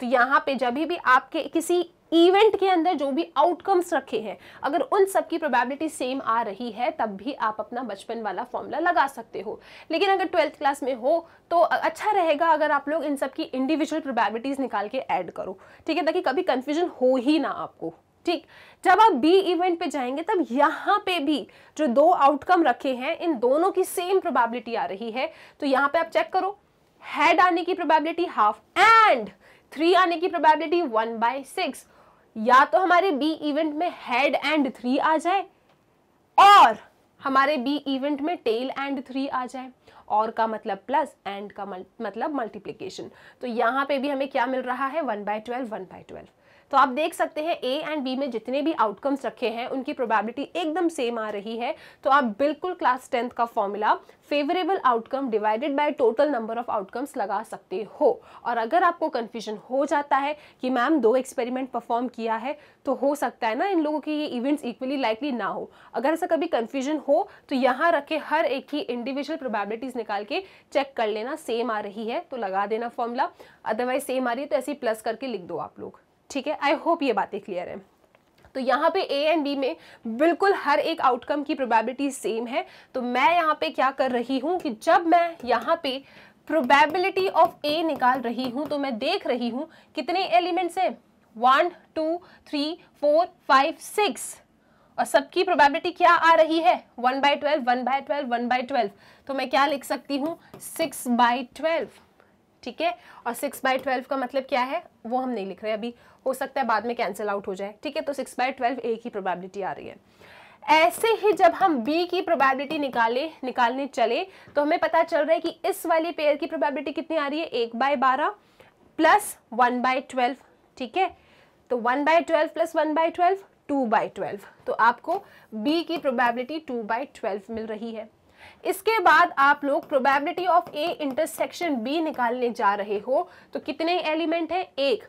Speaker 1: तो यहाँ पे जब भी आपके किसी इवेंट के अंदर जो भी आउटकम्स रखे हैं अगर उन सब की प्रोबेबिलिटी सेम आ रही है तब भी आप अपना बचपन वाला फॉर्मूला लगा सकते हो लेकिन अगर ट्वेल्थ क्लास में हो तो अच्छा रहेगा अगर आप लोग इन सब की इंडिविजुअल प्रोबेबिलिटीज़ निकाल के ऐड करो ठीक है ताकि कभी कंफ्यूजन हो ही ना आपको ठीक जब आप बी इवेंट पे जाएंगे तब यहाँ पे भी जो दो आउटकम रखे हैं इन दोनों की सेम प्रोबेबिलिटी आ रही है तो यहाँ पे आप चेक करो हेड आने की प्रोबेबिलिटी हाफ एंड थ्री आने की प्रोबेबिलिटी वन बाय सिक्स या तो हमारे बी इवेंट में हेड एंड थ्री आ जाए और हमारे बी इवेंट में टेल एंड थ्री आ जाए और का मतलब प्लस एंड का मतलब मल्टीप्लीकेशन तो यहां पे भी हमें क्या मिल रहा है one by twelve one by twelve तो आप देख सकते हैं ए एंड बी में जितने भी आउटकम्स रखे हैं उनकी प्रोबेबिलिटी एकदम सेम आ रही है तो आप बिल्कुल क्लास टेंथ का formula favourable outcome divided by total number of outcomes लगा सकते हो और अगर आपको कन्फ्यूजन हो जाता है कि मैम दो एक्सपेरिमेंट परफॉर्म किया है तो हो सकता है ना इन लोगों के ये इवेंट्स इक्वली लाइकली ना हो अगर ऐसा कभी कन्फ्यूजन हो तो यहाँ रखे हर एक की इंडिविजुअल प्रोबेबिलिटीज निकाल के चेक कर लेना सेम आ रही है तो लगा देना फॉर्मूला अदरवाइज सेम आ रही है तो ऐसे ही प्लस करके लिख दो आप लोग ठीक है आई होप ये बातें क्लियर है तो यहाँ पे ए एंड बी में बिल्कुल हर एक आउटकम की प्रोबेबिलिटी सेम है तो मैं यहाँ पे क्या कर रही हूँ कि जब मैं यहाँ पे प्रोबेबिलिटी ऑफ ए निकाल रही हूँ तो मैं देख रही हूँ कितने एलिमेंट्स हैं one two three four five six और सबकी प्रोबेबिलिटी क्या आ रही है one by twelve one by twelve one by twelve तो मैं क्या लिख सकती हूँ सिक्स बाय ट्वेल्व ठीक है और सिक्स बाय ट्वेल्व का मतलब क्या है वो हम नहीं लिख रहे अभी हो सकता है बाद में कैंसिल आउट हो जाए ठीक है तो सिक्स बाय ट्वेल्व ए की प्रोबेबिलिटी आ रही है ऐसे ही जब हम बी की प्रोबेबिलिटी निकाले निकालने चले तो हमें पता चल रहा है कि इस वाली पेयर की प्रोबेबिलिटी कितनी आ रही है एक बाय बारह प्लस वन बाय ट्वेल्व ठीक है तो one by twelve plus one by twelve two by twelve तो आपको बी की प्रोबेबिलिटी टू बाय ट्वेल्व मिल रही है इसके बाद आप लोग probability of A intersection B निकालने जा रहे हो तो कितने एलिमेंट हैं एक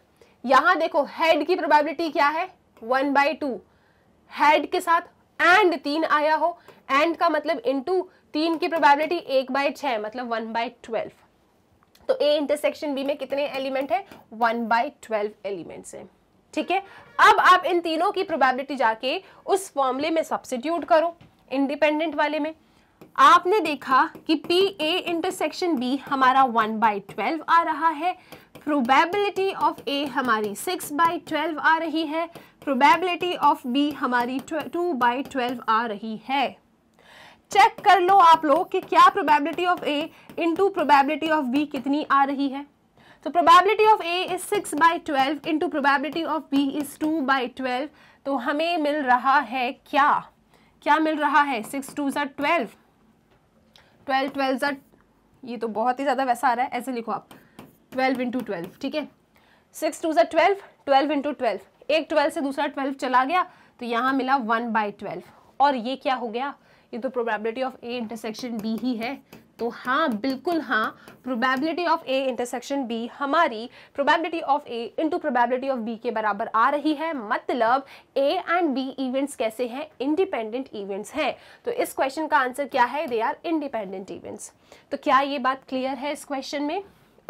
Speaker 1: यहां देखो हेड की प्रोबेबिलिटी क्या है वन बाई टू हेड के साथ एंड तीन आया हो एंड का मतलब इंटू तीन की प्रोबेबिलिटी एक बाय छ मतलब वन बाय ट्वेल्व तो ए इंटरसेक्शन बी में कितने एलिमेंट है वन बाय ट्वेल्व एलिमेंट है ठीक है अब आप इन तीनों की प्रोबेबिलिटी जाके उस फॉर्मले में सब्सिट्यूट करो इंडिपेंडेंट वाले में आपने देखा कि पी ए इंटरसेक्शन बी हमारा वन बाई ट्वेल्व आ रहा है प्रोबेबिलिटी ऑफ ए हमारी सिक्स बाई ट्वेल्व आ रही है प्रोबेबिलिटी ऑफ बी हमारी टू बाई ट्वेल्व आ रही है चेक कर लो आप लोग कि क्या probability of A into probability of B कितनी आ रही है तो probability of A is six by twelve into probability of B is two by twelve तो हमें मिल रहा है क्या क्या मिल रहा है सिक्स टू ज़र ट्वेल्व ट्वेल्व ट्वेल्व ज़र ये तो बहुत ही ज़्यादा वैसा आ रहा है ऐसे लिखो आप ट्वेल्व इंटू ट्वेल्व ठीक है सिक्स टू सा ट्वेल्व ट्वेल्व इंटू ट्वेल्व एक ट्वेल्व से दूसरा ट्वेल्व चला गया तो यहाँ मिला वन बाई ट्वेल्व और ये क्या हो गया ये तो probability of A intersection B ही है तो हाँ बिल्कुल हाँ probability of A intersection B हमारी probability of A into probability of B के बराबर आ रही है मतलब ए एंड बी इवेंट्स कैसे हैं इंडिपेंडेंट इवेंट्स हैं तो इस क्वेश्चन का आंसर क्या है दे आर इंडिपेंडेंट इवेंट्स तो क्या ये बात क्लियर है इस क्वेश्चन में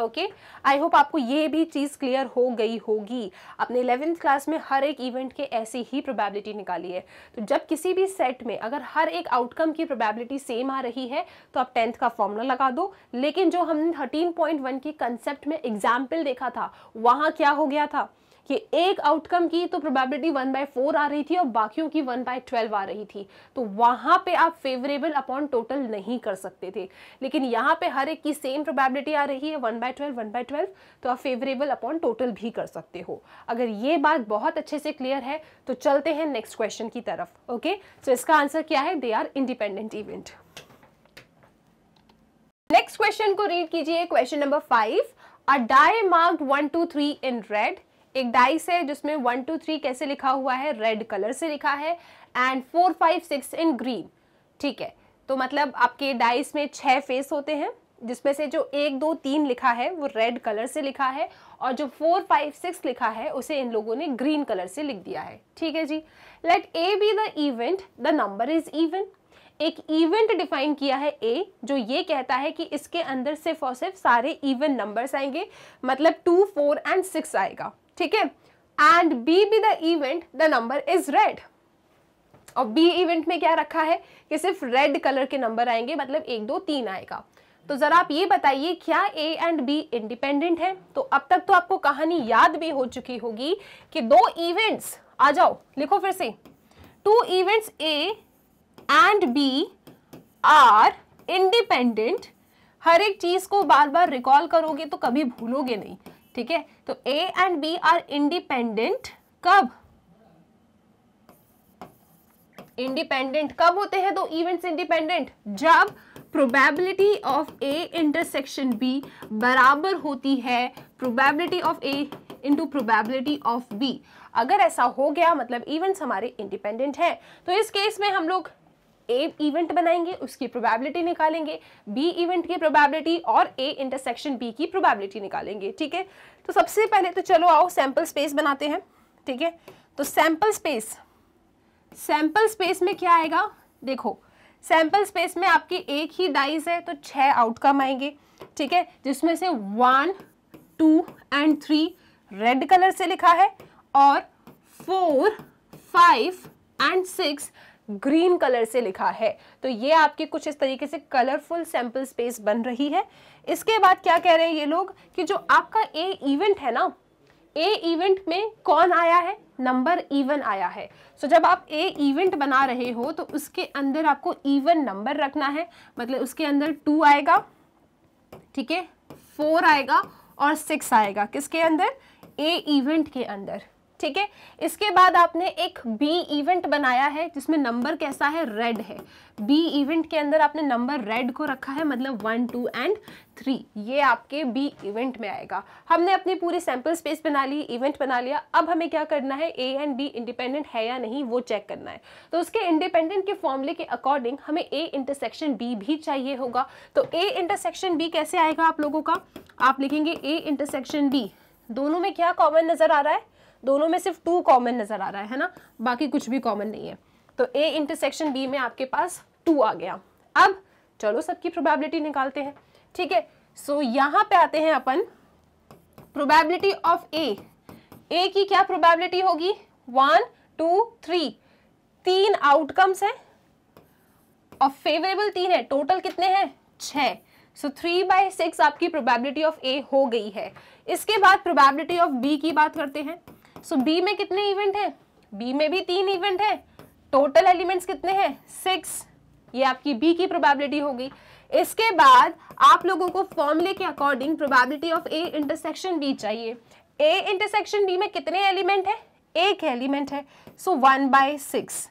Speaker 1: ओके आई होप आपको ये भी चीज़ क्लियर हो गई होगी आपने इलेवेंथ क्लास में हर एक इवेंट के ऐसे ही प्रोबेबिलिटी निकाली है तो जब किसी भी सेट में अगर हर एक आउटकम की प्रोबेबिलिटी सेम आ रही है तो आप टेंथ का फॉर्मूला लगा दो लेकिन जो हमने थर्टीन पॉइंट वन के कंसेप्ट में एग्जाम्पल देखा था वहाँ क्या हो गया था कि एक आउटकम की तो प्रोबेबिलिटी वन बाय फोर आ रही थी और बाकियों की वन बाय ट्वेल्व आ रही थी तो वहां पे आप फेवरेबल अपॉन टोटल नहीं कर सकते थे लेकिन यहाँ पे हर एक की सेम प्रोबेबिलिटी आ रही है one by twelve one by twelve तो आप फेवरेबल अपॉन टोटल भी कर सकते हो अगर ये बात बहुत अच्छे से क्लियर है तो चलते हैं नेक्स्ट क्वेश्चन की तरफ ओके तो सो इसका आंसर क्या है they are independent event next question को रीड कीजिए question number five a die marked one two three in red एक डाइस है जिसमें वन टू थ्री कैसे लिखा हुआ है रेड कलर से लिखा है and four five six in green ठीक है तो मतलब आपके डाइस में छः फेस होते हैं जिसमें से जो एक दो तीन लिखा है वो रेड कलर से लिखा है और जो फोर फाइव सिक्स लिखा है उसे इन लोगों ने ग्रीन कलर से लिख दिया है ठीक है जी let A be the event the number is even एक इवेंट डिफाइन किया है ए जो ये कहता है कि इसके अंदर सिर्फ और सिर्फ सारे इवन नंबर्स आएंगे मतलब टू फोर एंड सिक्स आएगा ठीक है and B be the event the number is red और बी इवेंट में क्या रखा है कि सिर्फ रेड कलर के नंबर आएंगे मतलब एक दो तीन आएगा तो ज़रा आप ये बताइए क्या ए एंड बी इंडिपेंडेंट है तो अब तक तो आपको कहानी याद भी हो चुकी होगी कि दो इवेंट्स आ जाओ लिखो फिर से two events A and B are independent हर एक चीज़ को बार बार रिकॉल करोगे तो कभी भूलोगे नहीं ठीक है तो A and B are independent कब इंडिपेंडेंट कब होते हैं दो इवेंट्स इंडिपेंडेंट जब probability of A intersection B बराबर होती है probability of A into probability of B अगर ऐसा हो गया मतलब इवेंट्स हमारे इंडिपेंडेंट हैं तो इस केस में हम लोग ए इवेंट बनाएंगे उसकी प्रोबेबिलिटी निकालेंगे बी इवेंट की प्रोबेबिलिटी और ए इंटरसेक्शन बी की प्रोबेबिलिटी निकालेंगे ठीक है तो सबसे पहले तो चलो आओ सैंपल स्पेस बनाते हैं ठीक है तो सैंपल स्पेस सैंपल स्पेस में क्या आएगा देखो सैंपल स्पेस में आपकी एक ही डाइज है तो छः आउटकम आएंगे ठीक है जिसमें से one two and three red colour से लिखा है और four five and six green colour से लिखा है तो ये आपकी कुछ इस तरीके से कलरफुल सैंपल स्पेस बन रही है इसके बाद क्या कह रहे हैं ये लोग कि जो आपका ए इवेंट है ना ए इवेंट में कौन आया है नंबर इवन आया है सो so, जब आप ए इवेंट बना रहे हो तो उसके अंदर आपको इवन नंबर रखना है मतलब उसके अंदर टू आएगा ठीक है फोर आएगा और सिक्स आएगा किसके अंदर ए इवेंट के अंदर ठीक है इसके बाद आपने एक बी इवेंट बनाया है जिसमें नंबर कैसा है रेड है बी इवेंट के अंदर आपने नंबर रेड को रखा है मतलब वन टू एंड थ्री ये आपके बी इवेंट में आएगा हमने अपनी पूरी सैंपल स्पेस बना ली इवेंट बना लिया अब हमें क्या करना है ए एंड बी इंडिपेंडेंट है या नहीं वो चेक करना है तो उसके इंडिपेंडेंट के फॉर्मूले के अकॉर्डिंग हमें ए इंटरसेक्शन बी भी चाहिए होगा तो ए इंटरसेक्शन बी कैसे आएगा आप लोगों का आप लिखेंगे ए इंटरसेक्शन बी दोनों में क्या कॉमन नज़र आ रहा है दोनों में सिर्फ टू कॉमन नज़र आ रहा है ना बाकी कुछ भी कॉमन नहीं है तो ए इंटरसेक्शन बी में आपके पास टू आ गया अब चलो सबकी प्रोबेबिलिटी निकालते हैं ठीक है सो यहां पे आते हैं अपन प्रोबेबिलिटी ऑफ ए ए की क्या प्रोबेबिलिटी होगी वन टू थ्री तीन आउटकम्स हैं और फेवरेबल तीन है टोटल कितने हैं छः सो थ्री बाय सिक्स आपकी प्रोबेबिलिटी ऑफ ए हो गई है इसके बाद प्रोबेबिलिटी ऑफ बी की बात करते हैं सो बी में कितने इवेंट है बी में भी तीन इवेंट है टोटल एलिमेंट्स कितने हैं सिक्स ये आपकी बी की प्रोबेबिलिटी हो गई इसके बाद आप लोगों को फॉर्मूले के according probability of A intersection B चाहिए ए इंटरसेक्शन बी में कितने एलिमेंट है एक एलिमेंट है सो वन बाय सिक्स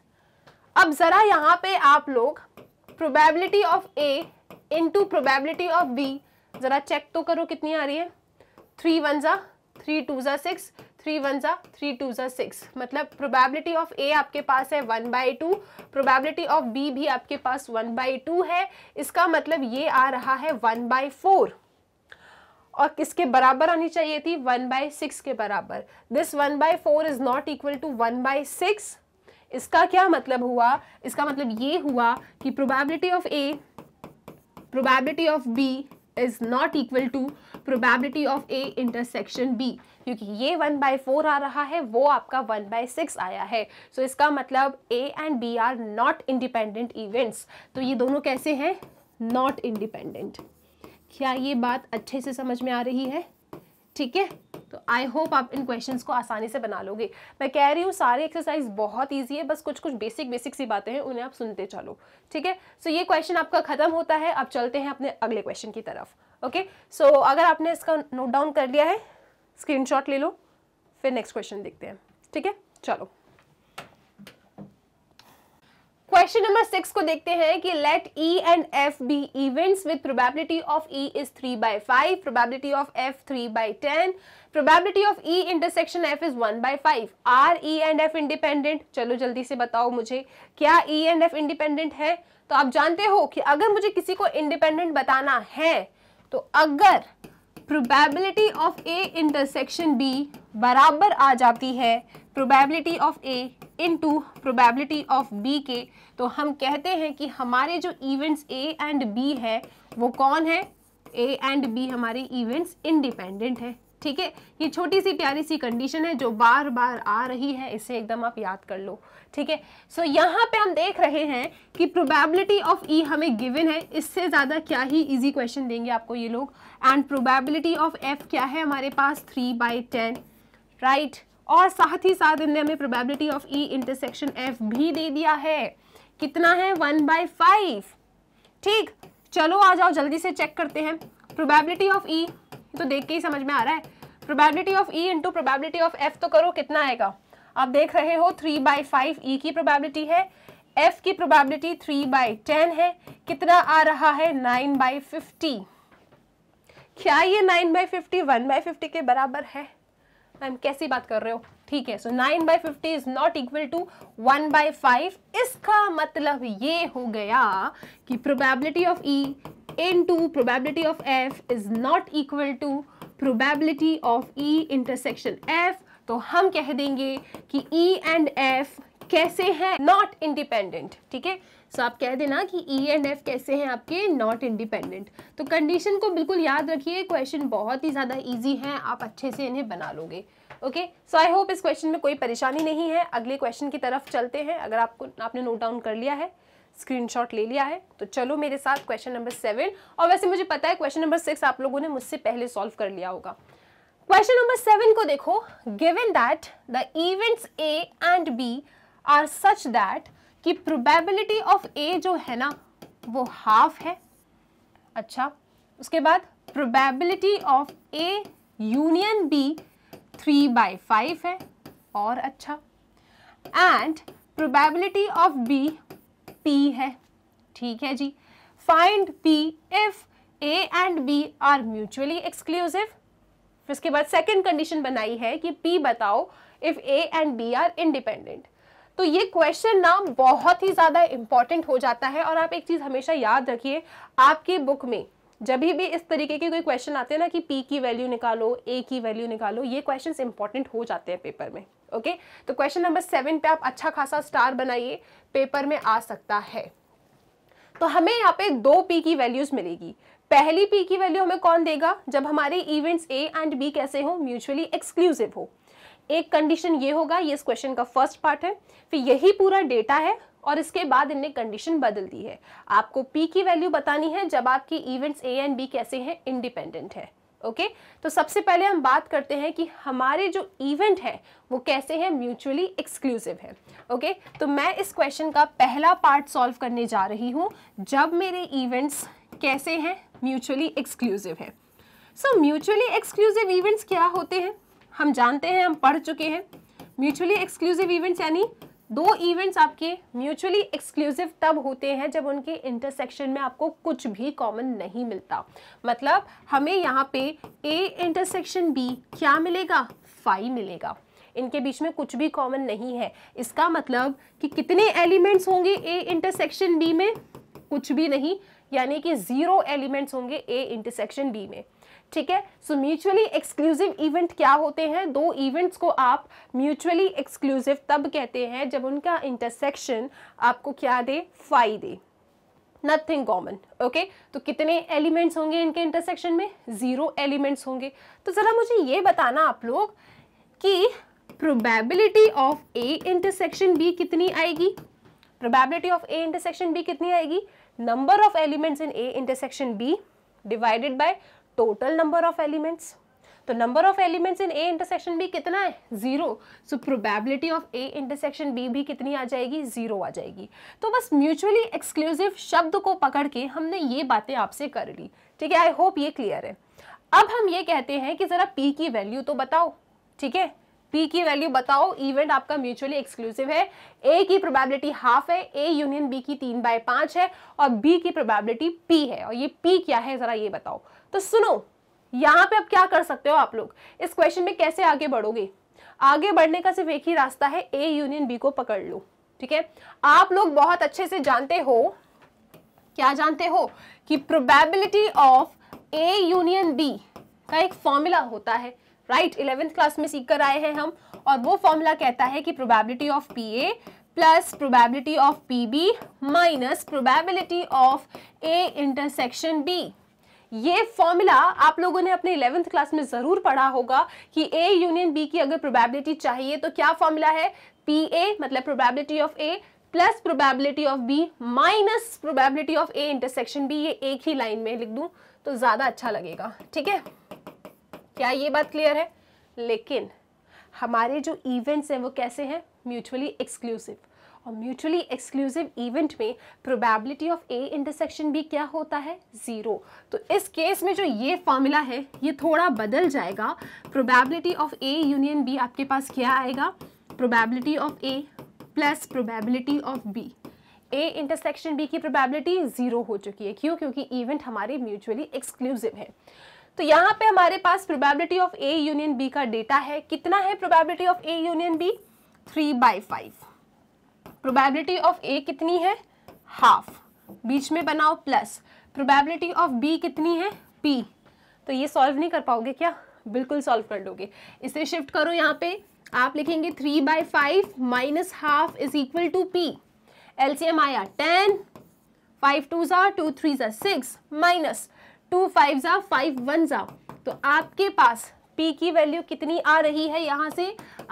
Speaker 1: अब ज़रा यहां पे आप लोग probability of A into probability of B ज़रा चेक तो करो कितनी आ रही है थ्री वन ज़ा थ्री टू ज़ा सिक्स थ्री वन ज़ा थ्री टू ज़ा सिक्स मतलब प्रोबेबिलिटी ऑफ ए आपके पास है one by two probability of B भी आपके पास वन बाई टू है इसका मतलब ये आ रहा है वन बाई फोर और किसके बराबर आनी चाहिए थी वन बाई सिक्स के बराबर this one by four is not equal to one by six इसका क्या मतलब हुआ इसका मतलब ये हुआ कि probability of A probability of B is not equal to probability of A intersection B क्योंकि ये वन बाई फोर आ रहा है वो आपका वन बाई सिक्स आया है सो so, इसका मतलब A and B are not independent events तो ये दोनों कैसे हैं नॉट इंडिपेंडेंट क्या ये बात अच्छे से समझ में आ रही है ठीक है तो आई होप आप इन क्वेश्चंस को आसानी से बना लोगे मैं कह रही हूँ सारे एक्सरसाइज बहुत ईजी है बस कुछ कुछ बेसिक बेसिक सी बातें हैं उन्हें आप सुनते चलो ठीक है सो ये क्वेश्चन आपका खत्म होता है अब चलते हैं अपने अगले क्वेश्चन की तरफ ओके सो अगर आपने इसका नोट डाउन कर लिया है स्क्रीनशॉट ले लो फिर नेक्स्ट क्वेश्चन देखते हैं ठीक है चलो क्वेश्चन नंबर सिक्स को देखते हैं कि let E and F be events with probability of E is three by five probability of F three by ten probability of E intersection F is one by five are E and F independent चलो जल्दी से बताओ मुझे क्या ई and F independent है तो आप जानते हो कि अगर मुझे किसी को इंडिपेंडेंट बताना है तो अगर probability of A intersection B बराबर आ जाती है probability of A into probability of B के तो हम कहते हैं कि हमारे जो इवेंट्स ए एंड बी है वो कौन है ए एंड बी हमारे इवेंट्स इंडिपेंडेंट है ठीक है ये छोटी सी प्यारी सी कंडीशन है जो बार बार आ रही है इसे एकदम आप याद कर लो ठीक है सो यहाँ पे हम देख रहे हैं कि प्रोबेबिलिटी ऑफ ई हमें गिवन है इससे ज़्यादा क्या ही इजी क्वेश्चन देंगे आपको ये लोग एंड प्रोबेबिलिटी ऑफ एफ क्या है हमारे पास थ्री बाई टेन राइट और साथ ही साथ इनने हमें probability of E intersection F भी दे दिया है कितना है वन बाई फाइव ठीक चलो आ जाओ जल्दी से चेक करते हैं प्रोबेबिलिटी ऑफ ई तो देख के ही समझ में आ रहा है probability of E into probability of F तो करो कितना आएगा आप देख रहे हो थ्री बाई फाइव ई की प्रोबेबिलिटी है एफ की प्रोबेबिलिटी थ्री बाई टेन है कितना आ रहा है नाइन बाई फिफ्टी क्या ये nine by fifty one by fifty के बराबर है मैम कैसी बात कर रहे हो ठीक है so nine by fifty is not equal to one by five इसका मतलब ये हो गया कि probability of E into probability of F is not equal to probability of E intersection F तो हम कह देंगे कि ई एंड एफ कैसे हैं नॉट इंडिपेंडेंट ठीक है सो आप कह देना कि ई एंड एफ कैसे हैं आपके नॉट इंडिपेंडेंट तो कंडीशन को बिल्कुल याद रखिए क्वेश्चन बहुत ही ज़्यादा ईजी है आप अच्छे से इन्हें बना लोगे ओके सो आई होप इस क्वेश्चन में कोई परेशानी नहीं है अगले क्वेश्चन की तरफ चलते हैं अगर आपको आपने नोट डाउन कर लिया है स्क्रीनशॉट ले लिया है तो चलो मेरे साथ क्वेश्चन नंबर सेवन और वैसे मुझे पता है क्वेश्चन नंबर सिक्स आप लोगों ने मुझसे पहले सॉल्व कर लिया होगा क्वेश्चन नंबर सेवन को देखो given that the events A and B are such that कि प्रोबेबिलिटी ऑफ ए जो है ना वो हाफ है अच्छा उसके बाद probability of A union B three by five है और अच्छा and probability of B P है ठीक है जी find P if A and B are mutually exclusive फिर उसके बाद सेकेंड कंडीशन बनाई है कि पी बताओ if A and B are independent तो ये क्वेश्चन ना बहुत ही ज़्यादा इम्पॉर्टेंट हो जाता है और आप एक चीज़ हमेशा याद रखिए आपकी बुक में जब भी इस तरीके के कोई क्वेश्चन आते हैं ना कि पी की वैल्यू निकालो ए की वैल्यू निकालो ये क्वेश्चंस इंपॉर्टेंट हो जाते हैं पेपर में ओके तो क्वेश्चन नंबर सेवन पे आप अच्छा खासा स्टार बनाइए पेपर में आ सकता है तो हमें यहाँ पे दो पी की वैल्यूज मिलेगी पहली पी की वैल्यू हमें कौन देगा जब हमारे इवेंट्स ए एंड बी कैसे हो म्यूचुअली एक्सक्लूसिव हो एक कंडीशन ये होगा ये इस क्वेश्चन का फर्स्ट पार्ट है फिर यही पूरा डेटा है और इसके बाद इनने कंडीशन बदल दी है आपको पी की वैल्यू बतानी है जब आपकी इवेंट्स ए एंड बी कैसे हैं इंडिपेंडेंट है ओके तो सबसे पहले हम बात करते हैं कि हमारे जो इवेंट है वो कैसे हैं म्यूचुअली एक्सक्लूसिव है ओके तो मैं इस क्वेश्चन का पहला पार्ट सॉल्व करने जा रही हूँ जब मेरे इवेंट्स कैसे हैं म्यूचुअली एक्सक्लूसिव हैं सो म्यूचुअली एक्सक्लूसिव इवेंट्स क्या होते हैं हम जानते हैं हम पढ़ चुके हैं म्यूचुअली एक्सक्लूसिव इवेंट्स यानी दो इवेंट्स आपके म्यूचुअली एक्सक्लूसिव तब होते हैं जब उनके इंटरसेक्शन में आपको कुछ भी कॉमन नहीं मिलता मतलब हमें यहाँ पे ए इंटरसेक्शन बी क्या मिलेगा फाइव मिलेगा इनके बीच में कुछ भी कॉमन नहीं है इसका मतलब कि कितने एलिमेंट्स होंगे ए इंटरसेक्शन बी में कुछ भी नहीं यानी कि ज़ीरो एलिमेंट्स होंगे ए इंटरसेक्शन बी में ठीक है सो म्यूचुअली एक्सक्लूसिव इवेंट क्या होते हैं दो इवेंट्स को आप म्यूचुअली एक्सक्लूसिव तब कहते हैं जब उनका इंटरसेक्शन आपको क्या दे phi they nothing common okay तो कितने एलिमेंट्स होंगे इनके इंटरसेक्शन में ज़ीरो एलिमेंट्स होंगे तो ज़रा मुझे ये बताना आप लोग कि probability of A intersection B कितनी आएगी probability of A intersection B कितनी आएगी number of elements in A intersection B divided by total number of elements तो number of elements in A intersection B कितना है zero so probability of A intersection B भी कितनी आ जाएगी zero आ जाएगी तो बस म्यूचुअली एक्सक्लूसिव शब्द को पकड़ के हमने ये बातें आपसे कर ली ठीक है आई होप ये क्लियर है अब हम ये कहते हैं कि ज़रा पी की वैल्यू तो बताओ ठीक है पी की वैल्यू बताओ इवेंट आपका म्यूचुअली एक्सक्लूसिव है ए की प्रोबेबिलिटी हाफ है ए यूनियन बी की तीन बाय पांच है और बी की प्रोबेबिलिटी पी है और ये पी क्या है ज़रा ये बताओ तो सुनो यहां पे अब क्या कर सकते हो आप लोग इस क्वेश्चन में कैसे आगे बढ़ोगे आगे बढ़ने का सिर्फ एक ही रास्ता है ए यूनियन बी को पकड़ लो ठीक है आप लोग बहुत अच्छे से जानते हो क्या जानते हो कि probability of A union B का एक फॉर्मूला होता है राइट इलेवेंथ क्लास में सीख कर आए हैं हम और वो फॉर्मूला कहता है कि probability of P A plus probability of P B minus probability of A intersection B ये फॉर्मूला आप लोगों ने अपने इलेवेंथ क्लास में ज़रूर पढ़ा होगा कि ए यूनियन बी की अगर प्रोबेबिलिटी चाहिए तो क्या फॉर्मूला है पी ए मतलब probability of A plus probability of B minus probability of A intersection B ये एक ही लाइन में लिख दूं तो ज़्यादा अच्छा लगेगा ठीक है क्या ये बात क्लियर है लेकिन हमारे जो इवेंट्स हैं वो कैसे हैं म्यूचुअली एक्सक्लूसिव और म्यूचुअली एक्सक्लूसिव इवेंट में प्रोबेबिलिटी ऑफ ए इंटरसेक्शन भी क्या होता है ज़ीरो तो इस केस में जो ये फॉर्मूला है ये थोड़ा बदल जाएगा probability of A union B आपके पास क्या आएगा probability of A plus probability of B A intersection B की प्रोबेबिलिटी ज़ीरो हो चुकी है क्यों क्योंकि इवेंट हमारे म्यूचुअली एक्सक्लूसिव है तो यहाँ पे हमारे पास probability of A union B का डेटा है कितना है probability of A union B three by five probability of A कितनी है हाफ बीच में बनाओ प्लस प्रोबेबिलिटी ऑफ बी कितनी है पी तो ये सॉल्व नहीं कर पाओगे क्या बिल्कुल सॉल्व कर लोगे इसे शिफ्ट करो यहाँ पे आप लिखेंगे three by five minus half is equal to P L C M आया टेन फाइव टू ज़ा टू थ्री ज़ा सिक्स माइनस टू फाइव ज़ा फाइव वन ज़ा तो आपके पास P की वैल्यू कितनी आ रही है यहाँ से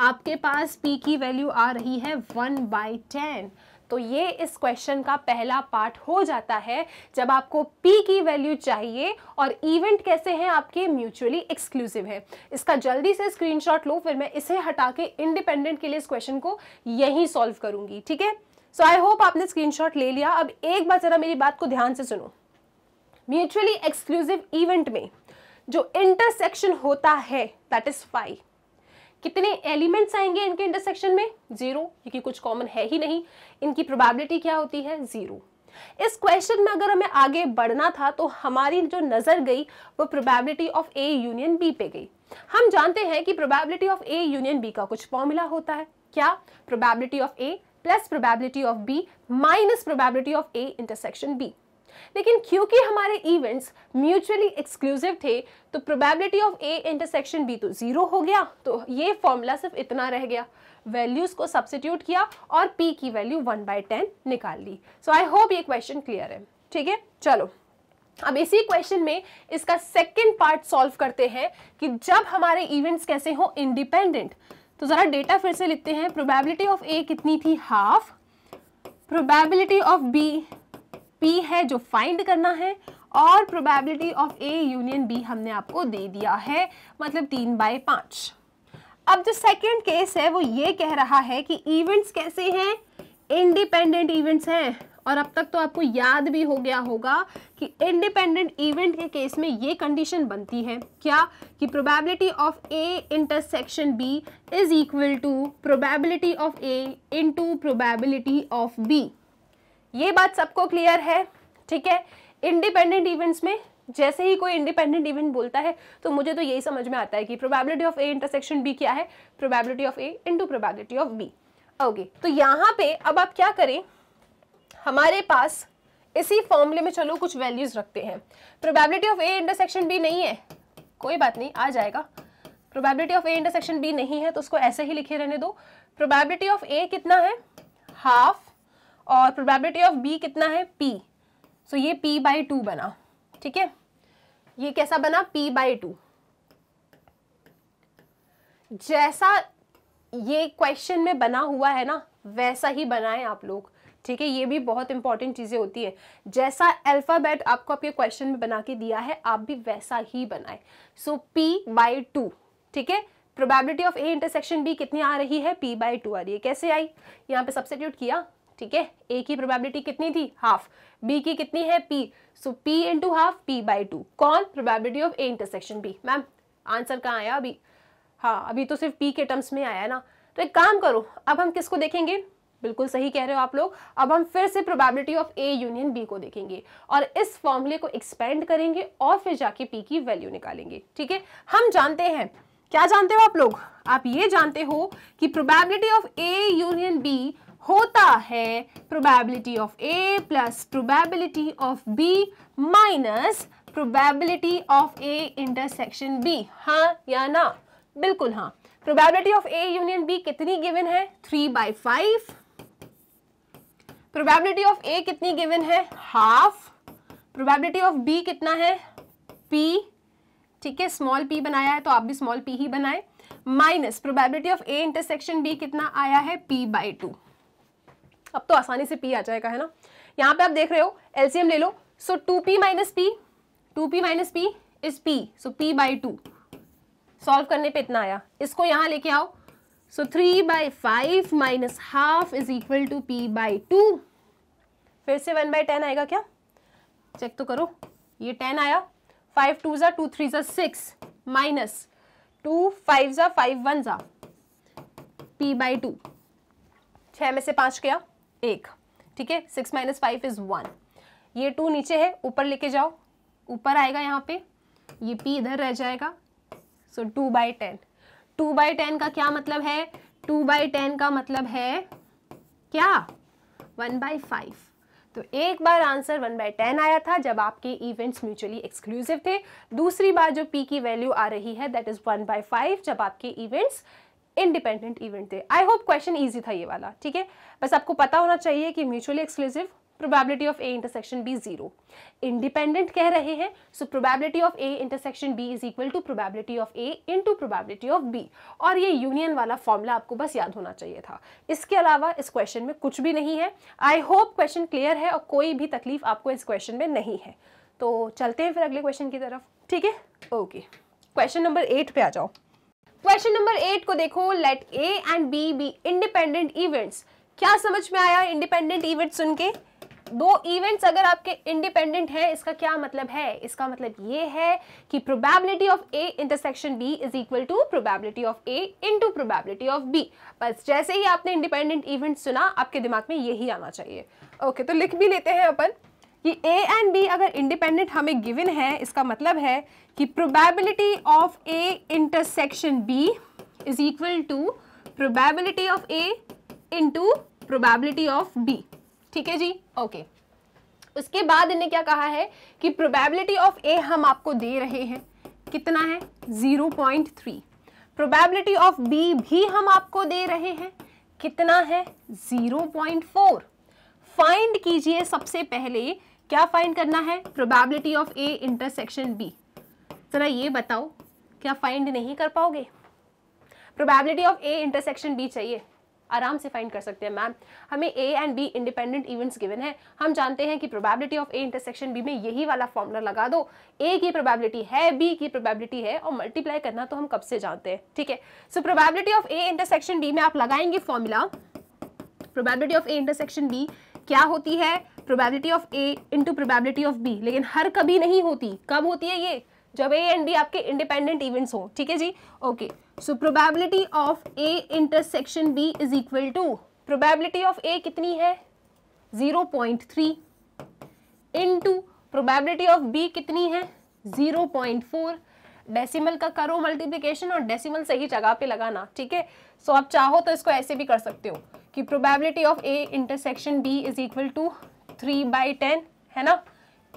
Speaker 1: आपके पास P की वैल्यू आ रही है वन बाई टेन तो ये इस क्वेश्चन का पहला पार्ट हो जाता है जब आपको P की वैल्यू चाहिए और इवेंट कैसे हैं आपके म्यूचुअली एक्सक्लूसिव है इसका जल्दी से स्क्रीनशॉट लो फिर मैं इसे हटा के इंडिपेंडेंट के लिए इस क्वेश्चन को यहीं सॉल्व करूंगी ठीक है सो आई होप आपने स्क्रीन ले लिया अब एक बार ज़रा मेरी बात को ध्यान से सुनो म्यूचुअली एक्सक्लूसिव इवेंट में जो इंटरसेक्शन होता है दैट इज फाइव कितने एलिमेंट्स आएंगे इनके इंटरसेक्शन में जीरो क्योंकि कुछ कॉमन है ही नहीं इनकी प्रोबेबिलिटी क्या होती है जीरो इस क्वेश्चन में अगर हमें आगे बढ़ना था तो हमारी जो नज़र गई वो probability of A union B पे गई हम जानते हैं कि probability of A union B का कुछ फॉर्मूला होता है क्या probability of A plus probability of B minus probability of A intersection B लेकिन क्योंकि हमारे इवेंट्स म्यूचुअली एक्सक्लूसिव थे तो probability of A intersection B तो ज़ीरो हो गया तो ये फॉर्मूला सिर्फ इतना रह गया वैल्यूज़ को सब्सिट्यूट किया और पी की वैल्यू वन बाई टेन निकाल ली सो आई होप ये क्वेश्चन क्लियर है ठीक है चलो अब इसी क्वेश्चन में इसका सेकेंड पार्ट सॉल्व करते हैं कि जब हमारे इवेंट्स कैसे हो इंडिपेंडेंट तो ज़रा डेटा फिर से लिखते हैं प्रोबेबिलिटी ऑफ ए कितनी थी half probability of B P है जो फाइंड करना है और probability of A union B हमने आपको दे दिया है मतलब तीन बाय पांच अब जो सेकंड केस है वो ये कह रहा है कि इवेंट्स कैसे हैं इंडिपेंडेंट इवेंट्स हैं और अब तक तो आपको याद भी हो गया होगा कि इंडिपेंडेंट इवेंट के केस में ये कंडीशन बनती है क्या कि probability of A intersection B is equal to probability of A into probability of B ये बात सबको क्लियर है ठीक है इंडिपेंडेंट इवेंट्स में जैसे ही कोई इंडिपेंडेंट इवेंट बोलता है तो मुझे तो यही समझ में आता है कि probability of A intersection B क्या है probability of A into probability of B okay तो यहाँ पे अब आप क्या करें हमारे पास इसी फॉर्मूले में चलो कुछ वैल्यूज रखते हैं probability of A intersection B नहीं है कोई बात नहीं आ जाएगा probability of A intersection B नहीं है तो उसको ऐसे ही लिखे रहने दो प्रोबेबिलिटी ऑफ ए कितना है हाफ और प्रोबेबिलिटी ऑफ बी कितना है पी सो so, ये पी बाई टू बना ठीक है ये कैसा बना पी बाई टू जैसा ये क्वेश्चन में बना हुआ है ना वैसा ही बनाएं आप लोग ठीक है ये भी बहुत इंपॉर्टेंट चीज़ें होती है जैसा अल्फ़ाबेट आपको आपके क्वेश्चन में बना के दिया है आप भी वैसा ही बनाए सो पी बाई टू ठीक है probability of A intersection B कितनी आ रही है पी बाई टू आ रही है कैसे आई यहाँ पे सब्सिट्यूट किया ठीक है ए की प्रोबेबिलिटी कितनी थी हाफ बी की कितनी है P so P into half P by two कौन probability of A intersection B ma'am answer कहाँ आया अभी हाँ अभी तो सिर्फ पी के टर्म्स में आया ना तो एक काम करो अब हम किसको देखेंगे बिल्कुल सही कह रहे हो आप लोग अब हम फिर से probability of A union B को देखेंगे और इस फॉर्मूले को एक्सपेंड करेंगे और फिर जाके पी की वैल्यू निकालेंगे ठीक है हम जानते हैं क्या जानते हो आप लोग आप ये जानते हो कि probability of A union B होता है probability of A plus probability of B minus probability of A intersection B हाँ या ना बिल्कुल हाँ probability of A union B कितनी गिवन है three by five probability of A कितनी गिवन है हाफ प्रोबेबिलिटी ऑफ बी कितना है पी ठीक है स्मॉल पी बनाया है तो आप भी स्मॉल पी ही बनाए minus probability of A intersection B कितना आया है पी बाई टू अब तो आसानी से पी आ जाएगा है ना यहाँ पे आप देख रहे हो एलसीएम ले लो so two P minus P two P minus P is P so P by two solve करने पे इतना आया इसको यहाँ लेके आओ so three by five minus half is equal to P by two फिर से वन बाई टेन आएगा क्या चेक तो करो ये टेन आया फाइव टू ज़ा टू थ्री ज़ा सिक्स माइनस टू फाइव ज़ा फाइव वन ज़ा पी बाई टू छः में से पाँच गया एक ठीक है six minus five is one ये टू नीचे है ऊपर लेके जाओ ऊपर आएगा यहाँ पे ये पी इधर रह जाएगा so two by ten two by ten का क्या मतलब है टू बाई टेन का मतलब है क्या वन बाई फाइव तो एक बार आंसर वन बाई टेन आया था जब आपके इवेंट्स म्यूचुअली एक्सक्लूसिव थे दूसरी बार जो पी की वैल्यू आ रही है that is one by five जब आपके इवेंट्स इंडिपेंडेंट इवेंट थे आई होप क्वेश्चन ईजी था ये वाला ठीक है बस आपको पता होना चाहिए कि mutually exclusive probability of A intersection B zero independent कह रहे हैं so probability of A intersection B is equal to probability of A into probability of B और ये यूनियन वाला फॉर्मूला आपको बस याद होना चाहिए था इसके अलावा इस क्वेश्चन में कुछ भी नहीं है आई होप क्वेश्चन क्लियर है और कोई भी तकलीफ आपको इस क्वेश्चन में नहीं है तो चलते हैं फिर अगले क्वेश्चन की तरफ ठीक है ओके क्वेश्चन नंबर एट पे आ जाओ क्वेश्चन नंबर एट को देखो let A and B be independent events क्या समझ में आया इंडिपेंडेंट इवेंट सुन के दो इवेंट्स अगर आपके इंडिपेंडेंट हैं इसका क्या मतलब है इसका मतलब ये है कि probability of A intersection B is equal to probability of A into probability of B बस जैसे ही आपने इंडिपेंडेंट इवेंट सुना आपके दिमाग में यही आना चाहिए ओके okay, तो लिख भी लेते हैं अपन कि ए एंड बी अगर इंडिपेंडेंट हमें गिवन है इसका मतलब है कि probability of A intersection B is equal to probability of A into probability of B ठीक है जी ओके okay. उसके बाद इन्हें क्या कहा है कि प्रोबेबिलिटी ऑफ ए हम आपको दे रहे हैं कितना है 0.3 प्रोबेबिलिटी ऑफ बी भी हम आपको दे रहे हैं कितना है 0.4 फाइंड कीजिए सबसे पहले क्या फाइंड करना है probability of A intersection B जरा ये बताओ क्या फाइंड नहीं कर पाओगे probability of A intersection B चाहिए आराम से फाइंड कर सकते हैं मैम हमें A and B independent events given है हम जानते हैं कि probability of A intersection B में यही वाला फॉर्मूला लगा दो ए की प्रोबेबिलिटी है बी की प्रोबेबिलिटी है और मल्टीप्लाई करना तो हम कब से जानते हैं ठीक है so probability of A intersection B में आप लगाएंगे formula probability of A intersection B क्या होती है probability of A into probability of B लेकिन हर कभी नहीं होती कब होती है ये जब ए एंड बी आपके इंडिपेंडेंट इवेंट्स हो ठीक है जी okay so probability of A intersection B is equal to probability of A कितनी है zero point three into probability of B कितनी है ज़ीरो पॉइंट फोर डेसिमल का करो मल्टीप्लीकेशन और डेसिमल सही जगह पे लगाना ठीक है सो आप चाहो तो इसको ऐसे भी कर सकते हो कि probability of A intersection B is equal to three by ten है ना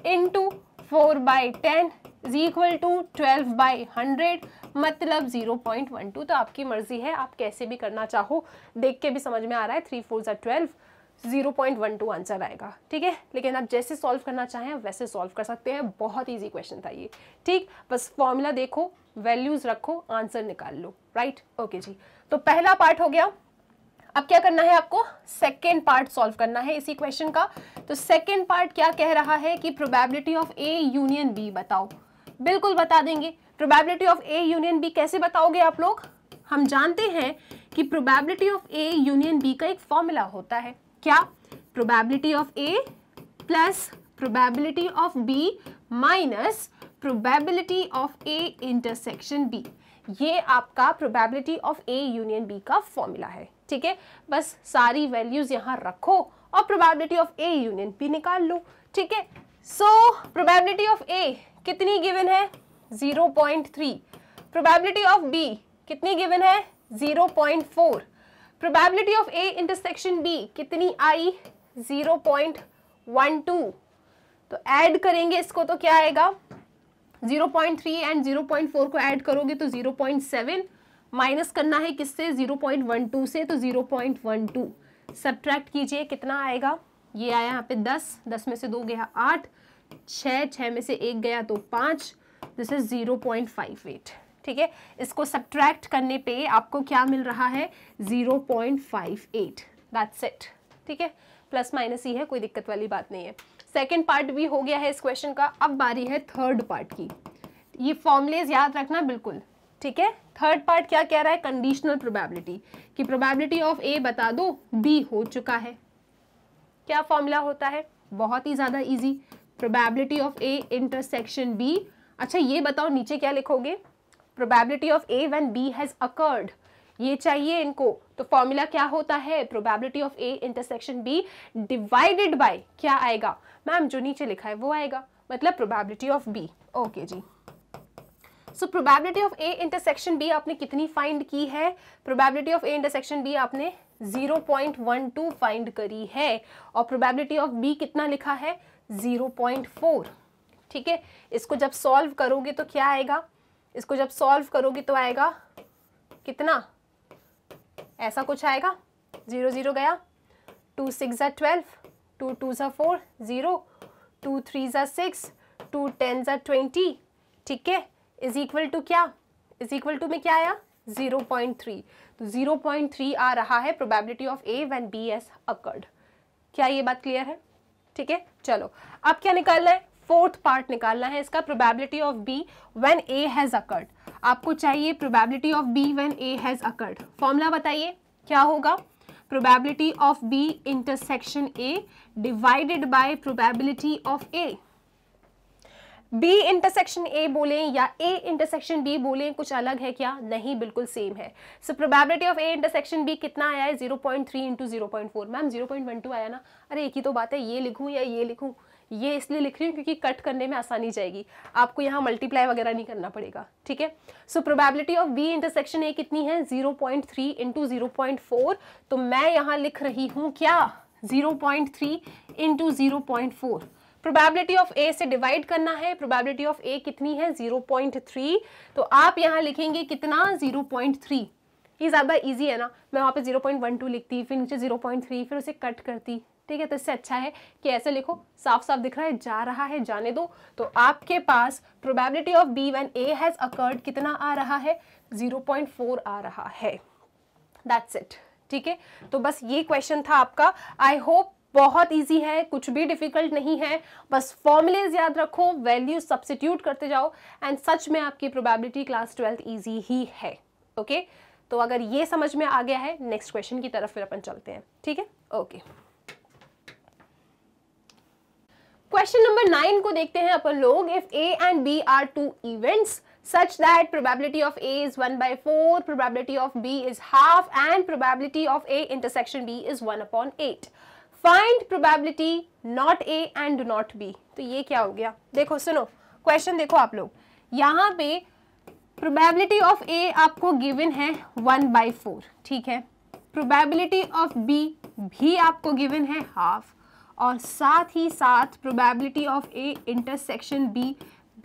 Speaker 1: into four by ten is equal to twelve by hundred मतलब जीरो पॉइंट वन टू तो आपकी मर्जी है आप कैसे भी करना चाहो देख के भी समझ में आ रहा है थ्री फोर जै twelve zero point one two answer आएगा ठीक है लेकिन आप जैसे सॉल्व करना चाहें वैसे सॉल्व कर सकते हैं बहुत ईजी क्वेश्चन था ये ठीक बस फॉर्मूला देखो वैल्यूज़ रखो आंसर निकाल लो राइट ओके जी तो पहला पार्ट हो गया अब क्या करना है आपको सेकेंड पार्ट सॉल्व करना है इसी क्वेश्चन का तो सेकेंड पार्ट क्या कह रहा है कि probability of A union B बताओ बिल्कुल बता देंगे probability of A union B कैसे बताओगे आप लोग हम जानते हैं कि probability of A union B का एक फॉर्मूला होता है क्या probability of A plus probability of B minus probability of A intersection B ये आपका probability of A union B का फॉर्मूला है ठीक है बस सारी वैल्यूज यहाँ रखो और probability of A union P निकाल लो ठीक है सो प्रोबेबिलिटी ऑफ ए कितनी गिवन है 0.3 प्रोबेबिलिटी ऑफ बी कितनी गिवन है 0.4 probability of A intersection B कितनी आई 0.12 तो ऐड करेंगे इसको तो क्या आएगा 0.3 एंड 0.4 को ऐड करोगे तो 0.7 माइनस करना है किससे 0.12 से तो 0.12 सब्ट्रैक्ट कीजिए कितना आएगा ये आया यहाँ पे 10 10 में से दो गया आठ छः छः में से एक गया तो पाँच दिस इज 0.58 ठीक है इसको सब्ट्रैक्ट करने पे आपको क्या मिल रहा है 0.58 दैट्स इट ठीक है प्लस माइनस ही है कोई दिक्कत वाली बात नहीं है सेकेंड पार्ट भी हो गया है इस क्वेश्चन का अब बारी है थर्ड पार्ट की ये फॉर्मलेज याद रखना बिल्कुल ठीक है थर्ड पार्ट क्या कह रहा है कंडीशनल प्रोबेबिलिटी कि प्रोबेबिलिटी ऑफ ए बता दो बी हो चुका है क्या फॉर्मूला होता है बहुत ही ज़्यादा easy probability of A intersection B अच्छा ये बताओ नीचे क्या लिखोगे probability of A when B has occurred ये चाहिए इनको तो फॉर्मूला क्या होता है probability of A intersection B divided by क्या आएगा मैम जो नीचे लिखा है वो आएगा मतलब प्रोबेबिलिटी ऑफ बी ओके जी so probability of A intersection B आपने कितनी फाइंड की है probability of A intersection B आपने 0.12 फाइंड करी है और प्रोबेबिलिटी ऑफ बी कितना लिखा है 0.4 ठीक है इसको जब सॉल्व करोगे तो क्या आएगा इसको जब सॉल्व करोगे तो आएगा कितना ऐसा कुछ आएगा जीरो जीरो गया टू सिक्स ज़ा ट्वेल्व टू टू ज़ा फोर ज़ीरो टू थ्री ज़ा सिक्स टू टेन ज़ा ट्वेंटी ठीक है इज इक्वल टू क्या इज इक्वल टू में क्या आया 0.3 तो 0.3 आ रहा है probability of A when B has occurred क्या ये बात क्लियर है ठीक है चलो अब क्या निकालना है फोर्थ पार्ट निकालना है इसका probability of B when A has occurred आपको चाहिए probability of B when A has occurred formula बताइए क्या होगा probability of B intersection A divided by probability of A B intersection A बोलें या ए इंटरसेक्शन बी बोलें कुछ अलग है क्या नहीं बिल्कुल सेम है so probability of A intersection B कितना आया है zero point three into zero point four ma'am zero point one two आया ना अरे एक ही तो बात है ये लिखूँ या ये लिखूँ ये इसलिए लिख रही हूँ क्योंकि कट करने में आसानी जाएगी आपको यहाँ मल्टीप्लाई वगैरह नहीं करना पड़ेगा ठीक है so probability of B intersection A कितनी है zero point three into zero point four तो मैं यहाँ लिख रही हूँ क्या zero point three into zero point four probability of A से डिवाइड करना है प्रोबेबिलिटी ऑफ ए कितनी है 0.3 तो आप यहाँ लिखेंगे कितना 0.3 ये ज़्यादा इजी है ना मैं वहाँ पे 0.12 लिखती फिर नीचे 0.3 फिर उसे कट करती ठीक है तो इससे अच्छा है कि ऐसे लिखो साफ साफ दिख रहा है जा रहा है जाने दो तो आपके पास probability of B when A has occurred कितना आ रहा है फोर आ रहा है दैट्स इट ठीक है तो बस ये क्वेश्चन था आपका आई होप बहुत ईजी है कुछ भी डिफिकल्ट नहीं है बस फॉर्मुलेज याद रखो वैल्यू सब्सिट्यूट करते जाओ एंड सच में आपकी प्रोबेबिलिटी क्लास ट्वेल्थ ईजी ही है ओके okay? तो अगर ये समझ में आ गया है नेक्स्ट क्वेश्चन की तरफ फिर अपन चलते हैं ठीक है ओके क्वेश्चन नंबर नाइन को देखते हैं अपन लोग if A and B are two events such that probability of A is one by four probability of B is half and probability of A intersection B is one upon eight find probability not A and not B तो ये क्या हो गया देखो सुनो question देखो आप लोग यहाँ पे प्रोबेबिलिटी ऑफ ए आपको गिवन है वन बाई फोर ठीक है प्रोबेबिलिटी ऑफ बी भी आपको गिवन है हाफ और साथ ही साथ probability of A intersection B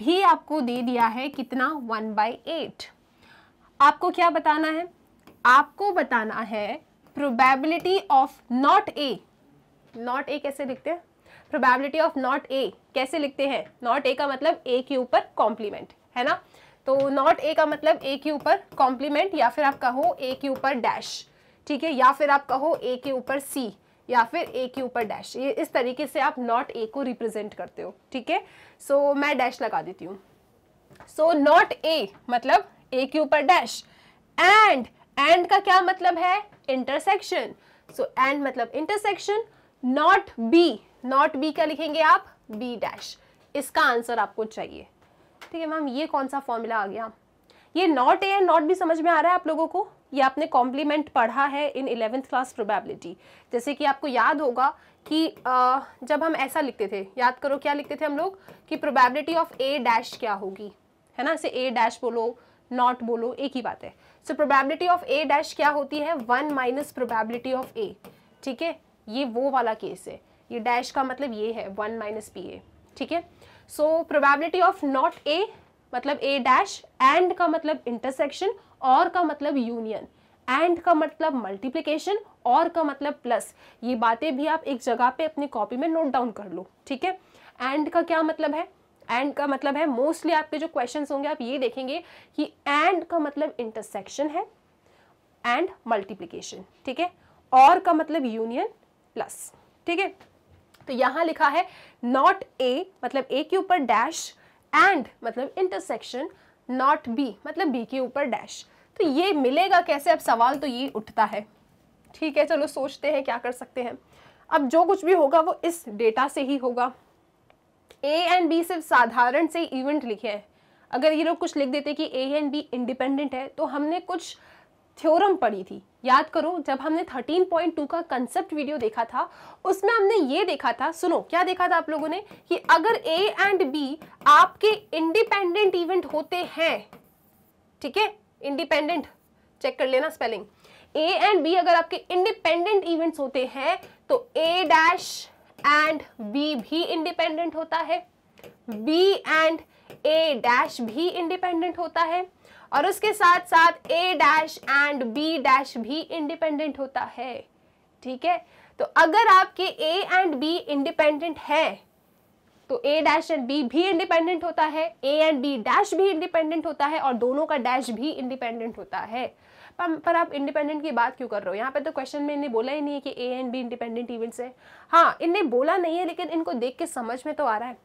Speaker 1: भी आपको दे दिया है कितना वन बाई एट आपको क्या बताना है आपको बताना है probability of not A not A कैसे लिखते हैं प्रोबेबिलिटी ऑफ नॉट ए कैसे लिखते हैं नॉट ए का मतलब ए के ऊपर कॉम्प्लीमेंट है ना तो नॉट ए का मतलब ए के ऊपर कॉम्प्लीमेंट या फिर आप कहो ए के ऊपर डैश ठीक है या फिर आप कहो ए के ऊपर सी या फिर ए के ऊपर डैश ये इस तरीके से आप नॉट ए को रिप्रेजेंट करते हो ठीक है सो मैं डैश लगा देती हूँ सो नॉट ए मतलब ए के ऊपर डैश एंड एंड का क्या मतलब है इंटरसेक्शन सो एंड मतलब intersection not B not B क्या लिखेंगे आप बी डैश इसका आंसर आपको चाहिए ठीक है मैम ये कौन सा फॉर्मूला आ गया ये not A and not B समझ में आ रहा है आप लोगों को ये आपने कॉम्प्लीमेंट पढ़ा है इन इलेवेंथ क्लास प्रोबेबिलिटी जैसे कि आपको याद होगा कि आ, जब हम ऐसा लिखते थे याद करो क्या लिखते थे हम लोग कि प्रोबेबिलिटी ऑफ ए डैश क्या होगी है ना इसे ए डैश बोलो नॉट बोलो एक ही बात है so probability of A dash क्या होती है one minus probability of A ठीक है ये वो वाला केस है ये डैश का मतलब ये है वन माइनस पी ए ठीक है so probability of not A मतलब ए डैश एंड का मतलब इंटरसेक्शन और का मतलब यूनियन एंड का मतलब मल्टीप्लिकेशन और का मतलब प्लस ये बातें भी आप एक जगह पे अपनी कॉपी में नोट डाउन कर लो ठीक है एंड का क्या मतलब है एंड का मतलब है मोस्टली आपके जो क्वेश्चन होंगे आप ये देखेंगे कि एंड का मतलब इंटरसेक्शन है एंड मल्टीप्लीकेशन ठीक है और का मतलब यूनियन प्लस ठीक है तो यहाँ लिखा है नॉट ए मतलब ए के ऊपर डैश एंड मतलब इंटरसेक्शन नॉट बी मतलब बी के ऊपर डैश तो ये मिलेगा कैसे अब सवाल तो ये उठता है ठीक है चलो सोचते हैं क्या कर सकते हैं अब जो कुछ भी होगा वो इस डेटा से ही होगा ए एंड बी सिर्फ साधारण से इवेंट लिखे हैं अगर ये लोग कुछ लिख देते कि ए एंड बी इंडिपेंडेंट है तो हमने कुछ थ्योरम पढ़ी थी याद करो जब हमने 13.2 का कंसेप्ट वीडियो देखा था उसमें हमने ये देखा था सुनो क्या देखा था आप लोगों ने कि अगर ए एंड बी आपके इंडिपेंडेंट इवेंट होते हैं ठीक है इंडिपेंडेंट चेक कर लेना स्पेलिंग ए एंड बी अगर आपके इंडिपेंडेंट इवेंट्स होते हैं तो ए डैश एंड बी भी इंडिपेंडेंट होता है बी एंड ए डैश भी इंडिपेंडेंट होता है और उसके साथ साथ A dash and B dash भी इंडिपेंडेंट होता है ठीक है तो अगर आपके ए एंड बी इंडिपेंडेंट है तो ए डैश एंड बी भी इंडिपेंडेंट होता है ए एंड बी डैश भी इंडिपेंडेंट होता है और दोनों का डैश भी इंडिपेंडेंट होता है पर, आप इंडिपेंडेंट की बात क्यों कर रहे हो यहाँ पे तो क्वेश्चन में इन्हें बोला ही नहीं है कि A and B independent events है हाँ इनने बोला नहीं है लेकिन इनको देख के समझ में तो आ रहा है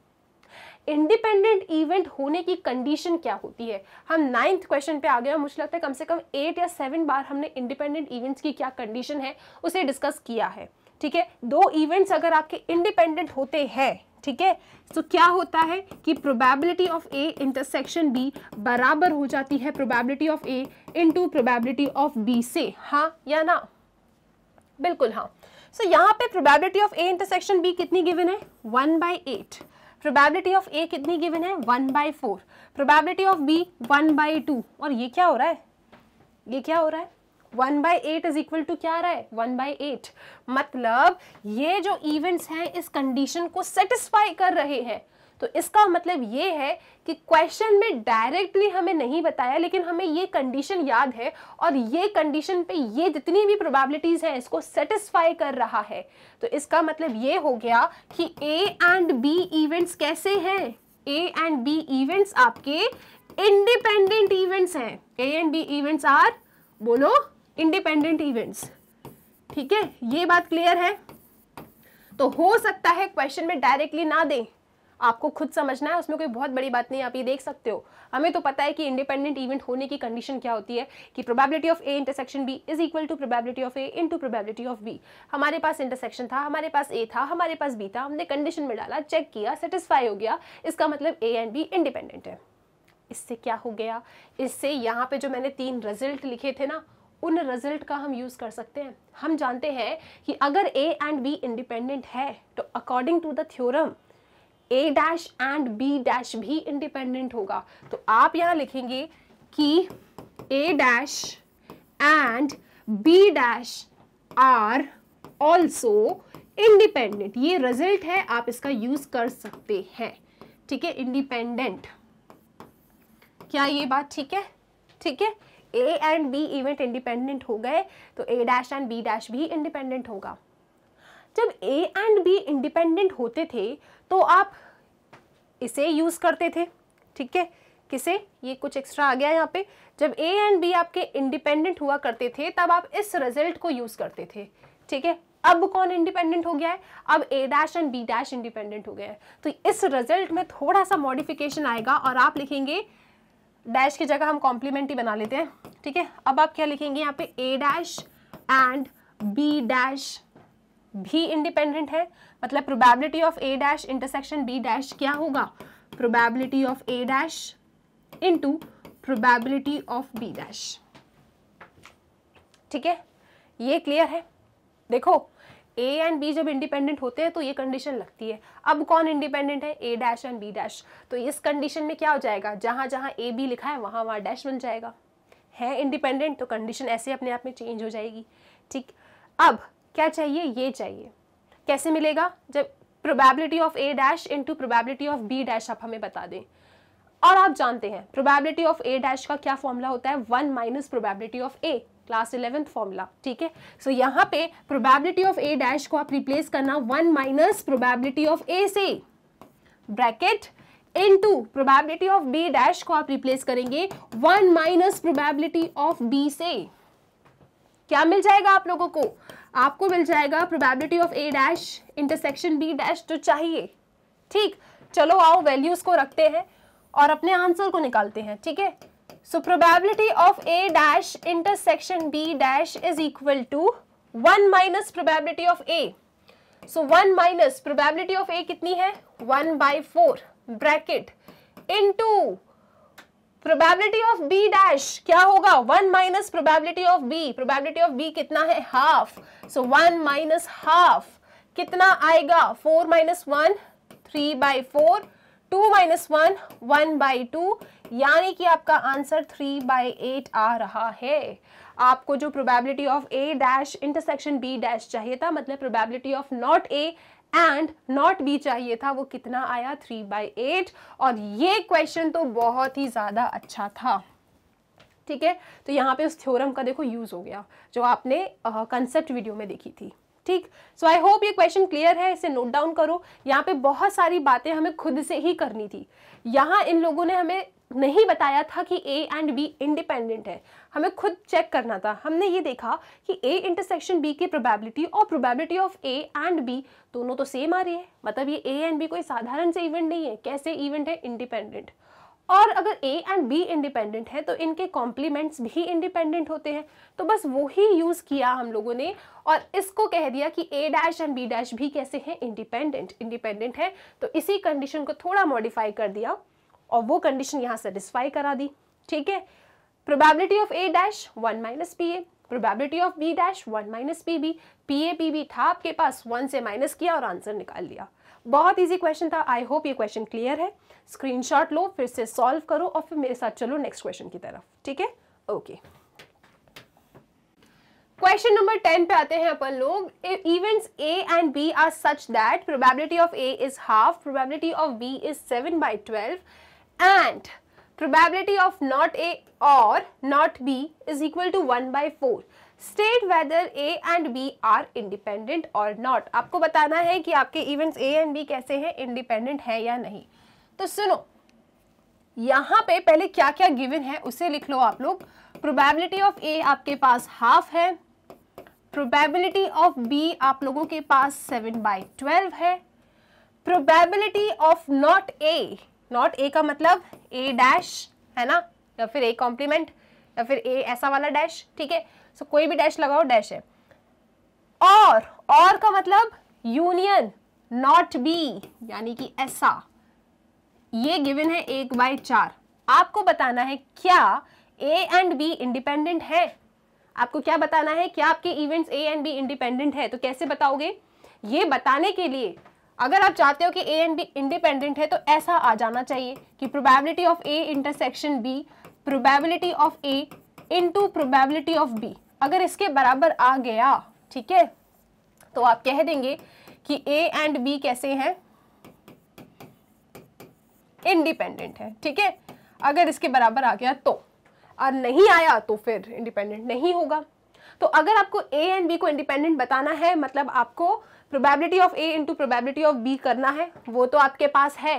Speaker 1: इंडिपेंडेंट इवेंट होने की कंडीशन क्या होती है हम नाइन्थ क्वेश्चन पे आ गए और मुझे लगता है कम से कम एट या सेवन बार हमने इंडिपेंडेंट इवेंट्स की क्या कंडीशन है उसे डिस्कस किया है ठीक है दो इवेंट्स अगर आपके इंडिपेंडेंट होते हैं ठीक है तो क्या होता है कि probability of A intersection B बराबर हो जाती है probability of A into probability of B से हाँ या ना बिल्कुल हाँ सो so, यहाँ पे probability of A intersection B कितनी गिवन है one by eight probability of A कितनी गिवन है one by four probability of B one by two और ये क्या हो रहा है ये क्या हो रहा है one by eight is equal to क्या आ रहा है वन बाई एट मतलब ये जो इवेंट्स हैं इस कंडीशन को सेटिस्फाई कर रहे हैं तो इसका मतलब ये है कि क्वेश्चन में डायरेक्टली हमें नहीं बताया लेकिन हमें ये कंडीशन याद है और ये कंडीशन पे ये जितनी भी प्रोबेबिलिटीज़ हैं इसको सेटिस्फाई कर रहा है तो इसका मतलब ये हो गया कि ए एंड बी इवेंट्स कैसे हैं ए एंड बी इवेंट्स आपके इंडिपेंडेंट इवेंट्स हैं A and B events are बोलो इंडिपेंडेंट इवेंट्स ठीक है ये बात क्लियर है तो हो सकता है क्वेश्चन में डायरेक्टली ना दें आपको खुद समझना है उसमें कोई बहुत बड़ी बात नहीं आप ये देख सकते हो हमें तो पता है कि इंडिपेंडेंट इवेंट होने की कंडीशन क्या होती है कि probability of A intersection B is equal to probability of A to probability of B हमारे पास इंटरसेक्शन था हमारे पास ए था हमारे पास बी था हमने कंडीशन में डाला चेक किया सेटिस्फाई हो गया इसका मतलब ए एंड बी इंडिपेंडेंट है इससे क्या हो गया इससे यहाँ पे जो मैंने तीन रिजल्ट लिखे थे ना उन रिजल्ट का हम यूज़ कर सकते हैं हम जानते हैं कि अगर ए एंड बी इंडिपेंडेंट है तो according to the theorem A dash and B dash भी इंडिपेंडेंट होगा तो आप यहां लिखेंगे कि A dash and B dash are also independent ये रिजल्ट है आप इसका यूज कर सकते हैं ठीक है इंडिपेंडेंट क्या ये बात ठीक है ठीक है A and B event independent हो गए तो A dash and B dash भी इंडिपेंडेंट होगा जब ए एंड बी इंडिपेंडेंट होते थे तो आप इसे यूज़ करते थे ठीक है किसे ये कुछ एक्स्ट्रा आ गया यहाँ पे जब ए एंड बी आपके इंडिपेंडेंट हुआ करते थे तब आप इस रिजल्ट को यूज़ करते थे ठीक है अब कौन इंडिपेंडेंट हो गया है अब A dash and B dash independent हो गया है तो इस रिजल्ट में थोड़ा सा मॉडिफिकेशन आएगा और आप लिखेंगे डैश की जगह हम कॉम्प्लीमेंट ही बना लेते हैं ठीक है अब आप क्या लिखेंगे यहाँ पे A dash and B dash भी इंडिपेंडेंट है मतलब probability of A dash intersection B dash क्या होगा probability of A dash into probability of B dash ठीक है ये क्लियर है देखो ए एंड बी जब इंडिपेंडेंट होते हैं तो ये कंडीशन लगती है अब कौन इंडिपेंडेंट है A dash and B dash तो इस कंडीशन में क्या हो जाएगा जहां जहां ए बी लिखा है वहां वहां डैश बन जाएगा है इंडिपेंडेंट तो कंडीशन ऐसे अपने आप में चेंज हो जाएगी ठीक अब क्या चाहिए ये चाहिए कैसे मिलेगा जब probability of A dash into probability of B dash आप हमें बता दें और आप जानते हैं प्रोबेबिलिटी ऑफ ए डैश का क्या फॉर्मूला होता है one minus probability of A class eleventh formula ठीक है सो यहाँ पे प्रोबेबिलिटी ऑफ ए डैश को आप रिप्लेस करना one minus probability of A से bracket into probability of B dash को आप रिप्लेस करेंगे one minus probability of B से क्या मिल जाएगा आप लोगों को आपको मिल जाएगा probability of A dash intersection B dash जो चाहिए ठीक चलो आओ वैल्यूज को रखते हैं और अपने आंसर को निकालते हैं ठीक है so probability of A dash intersection B dash is equal to one minus probability of A so one minus probability of A कितनी है one by four bracket into probability of B dash क्या होगा one minus probability of B probability of B कितना है half so one minus half कितना आएगा four minus one three by four two minus one one by two यानी कि आपका answer three by eight आ रहा है आपको जो probability of A dash intersection B dash चाहिए था मतलब probability of not A and not B चाहिए था वो कितना आया थ्री बाई एट और ये क्वेश्चन तो बहुत ही ज़्यादा अच्छा था ठीक है तो यहाँ पे उस थ्योरम का देखो यूज़ हो गया जो आपने कंसेप्ट uh, वीडियो में देखी थी ठीक सो आई होप ये क्वेश्चन क्लियर है इसे नोट डाउन करो यहाँ पे बहुत सारी बातें हमें खुद से ही करनी थी यहाँ इन लोगों ने हमें नहीं बताया था कि ए एंड बी इंडिपेंडेंट है हमें खुद चेक करना था हमने ये देखा कि ए इंटरसेक्शन बी की प्रोबेबिलिटी और probability of A and B दोनों तो सेम आ रही है मतलब ये ए एंड बी कोई साधारण से इवेंट नहीं है कैसे इवेंट है इंडिपेंडेंट और अगर ए एंड बी इंडिपेंडेंट है तो इनके कॉम्प्लीमेंट्स भी इंडिपेंडेंट होते हैं तो बस वो ही यूज़ किया हम लोगों ने और इसको कह दिया कि A dash and B dash भी कैसे हैं इंडिपेंडेंट इंडिपेंडेंट है तो इसी कंडीशन को थोड़ा मॉडिफाई कर दिया और वो कंडीशन यहाँ सेटिस्फाई करा दी ठीक है probability of A dash one minus P A probability of B dash one minus P B P A P B था आपके पास वन से माइनस किया और आंसर निकाल लिया बहुत इजी क्वेश्चन था आई होप ये क्वेश्चन क्लियर है स्क्रीनशॉट लो फिर से सॉल्व करो और फिर मेरे साथ चलो नेक्स्ट क्वेश्चन की तरफ ठीक है ओके क्वेश्चन नंबर टेन पे आते हैं अपन लोग events A and B are such that probability of A is half probability of B is seven by twelve and probability of not A or not B is equal to 1 by 4. State whether A and B are independent और not आपको बताना है कि आपके events A and B कैसे हैं independent है या नहीं तो सुनो यहाँ पे पहले क्या क्या गिवन है उसे लिख लो आप लोग प्रोबेबिलिटी ऑफ ए आपके पास हाफ है प्रोबेबिलिटी ऑफ बी आप लोगों के पास सेवन बाई ट्वेल्व है probability of not A not A का मतलब ए डैश है ना या फिर ए कॉम्प्लीमेंट या फिर ए ऐसा वाला डैश ठीक है सो कोई भी डैश लगाओ डैश है और और का मतलब यूनियन नॉट बी यानी कि ऐसा ये गिवन है एक बाई चार आपको बताना है क्या ए एंड बी इंडिपेंडेंट है आपको क्या बताना है क्या आपके events A and B independent है तो कैसे बताओगे ये बताने के लिए अगर आप चाहते हो कि ए एंड बी इंडिपेंडेंट है तो ऐसा आ जाना चाहिए कि probability of A intersection B probability of A into probability of B अगर इसके बराबर आ गया ठीक है तो आप कह देंगे कि ए एंड बी कैसे हैं इंडिपेंडेंट है ठीक है अगर इसके बराबर आ गया तो और नहीं आया तो फिर इंडिपेंडेंट नहीं होगा तो अगर आपको ए एंड बी को इंडिपेंडेंट बताना है मतलब आपको probability of A into probability of B करना है वो तो आपके पास है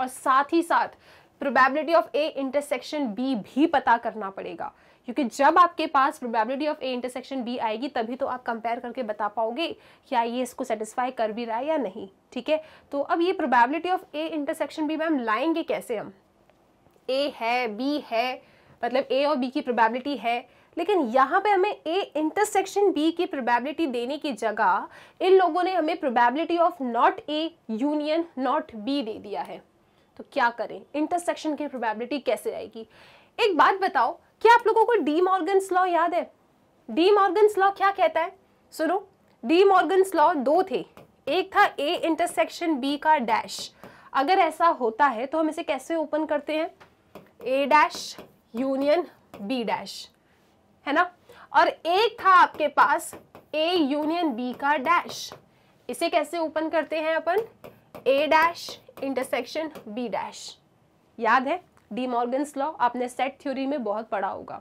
Speaker 1: और साथ ही साथ probability of A intersection B भी पता करना पड़ेगा क्योंकि जब आपके पास probability of A intersection B आएगी तभी तो आप कंपेयर करके बता पाओगे क्या हाँ, ये इसको सेटिस्फाई कर भी रहा है या नहीं ठीक है तो अब ये probability of A intersection B ma'am लाएंगे कैसे हम ए है बी है मतलब ए और बी की प्रोबेबिलिटी है लेकिन यहाँ पे हमें ए इंटरसेक्शन बी की प्रोबेबिलिटी देने की जगह इन लोगों ने हमें probability of not A union not B दे दिया है तो क्या करें इंटरसेक्शन की प्रोबेबिलिटी कैसे आएगी एक बात बताओ क्या आप लोगों को डी मॉर्गन्स लॉ याद है डी मॉर्गन्स लॉ क्या कहता है सुनो डी मॉर्गन्स लॉ दो थे एक था ए इंटरसेक्शन बी का डैश अगर ऐसा होता है तो हम इसे कैसे ओपन करते हैं A dash union B dash है ना और एक था आपके पास ए यूनियन बी का डैश इसे कैसे ओपन करते हैं अपन A dash intersection B dash याद है डी मॉर्गन्स लॉ आपने सेट थ्योरी में बहुत पढ़ा होगा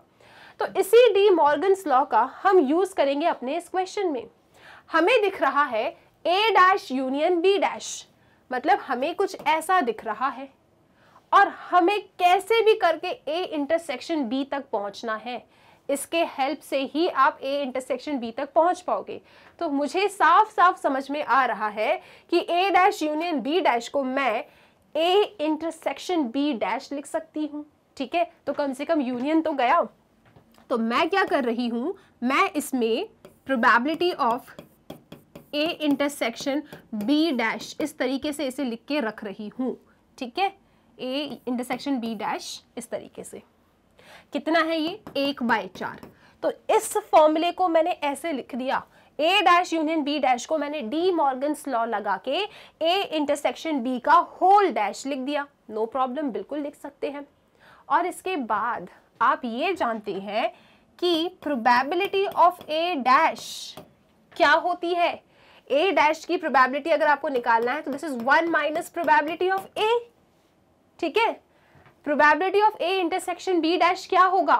Speaker 1: तो इसी डी मॉर्गन्स लॉ का हम यूज करेंगे अपने इस क्वेश्चन में हमें दिख रहा है A dash union B dash मतलब हमें कुछ ऐसा दिख रहा है और हमें कैसे भी करके ए इंटरसेक्शन बी तक पहुंचना है इसके हेल्प से ही आप ए इंटरसेक्शन बी तक पहुंच पाओगे तो मुझे साफ साफ समझ में आ रहा है कि A dash union B dash को मैं ए इंटरसेक्शन बी डैश लिख सकती हूँ ठीक है तो कम से कम यूनियन तो गया तो मैं क्या कर रही हूँ मैं इसमें probability of A intersection B dash इस तरीके से इसे लिख के रख रही हूँ ठीक है ए इंटरसेक्शन बी डैश इस तरीके से कितना है ये एक बाई चार तो इस फॉर्मूले को मैंने ऐसे लिख दिया A dash union B dash को मैंने डी मॉर्गन लॉ लगा के ए इंटरसेक्शन बी का होल डैश लिख दिया नो no प्रॉब्लम बिल्कुल लिख सकते हैं और इसके बाद आप ये जानते हैं कि प्रोबेबिलिटी ऑफ ए डैश क्या होती है ए डैश की प्रोबेबिलिटी अगर आपको निकालना है तो this is one minus probability of A ठीक है probability of A intersection B dash क्या होगा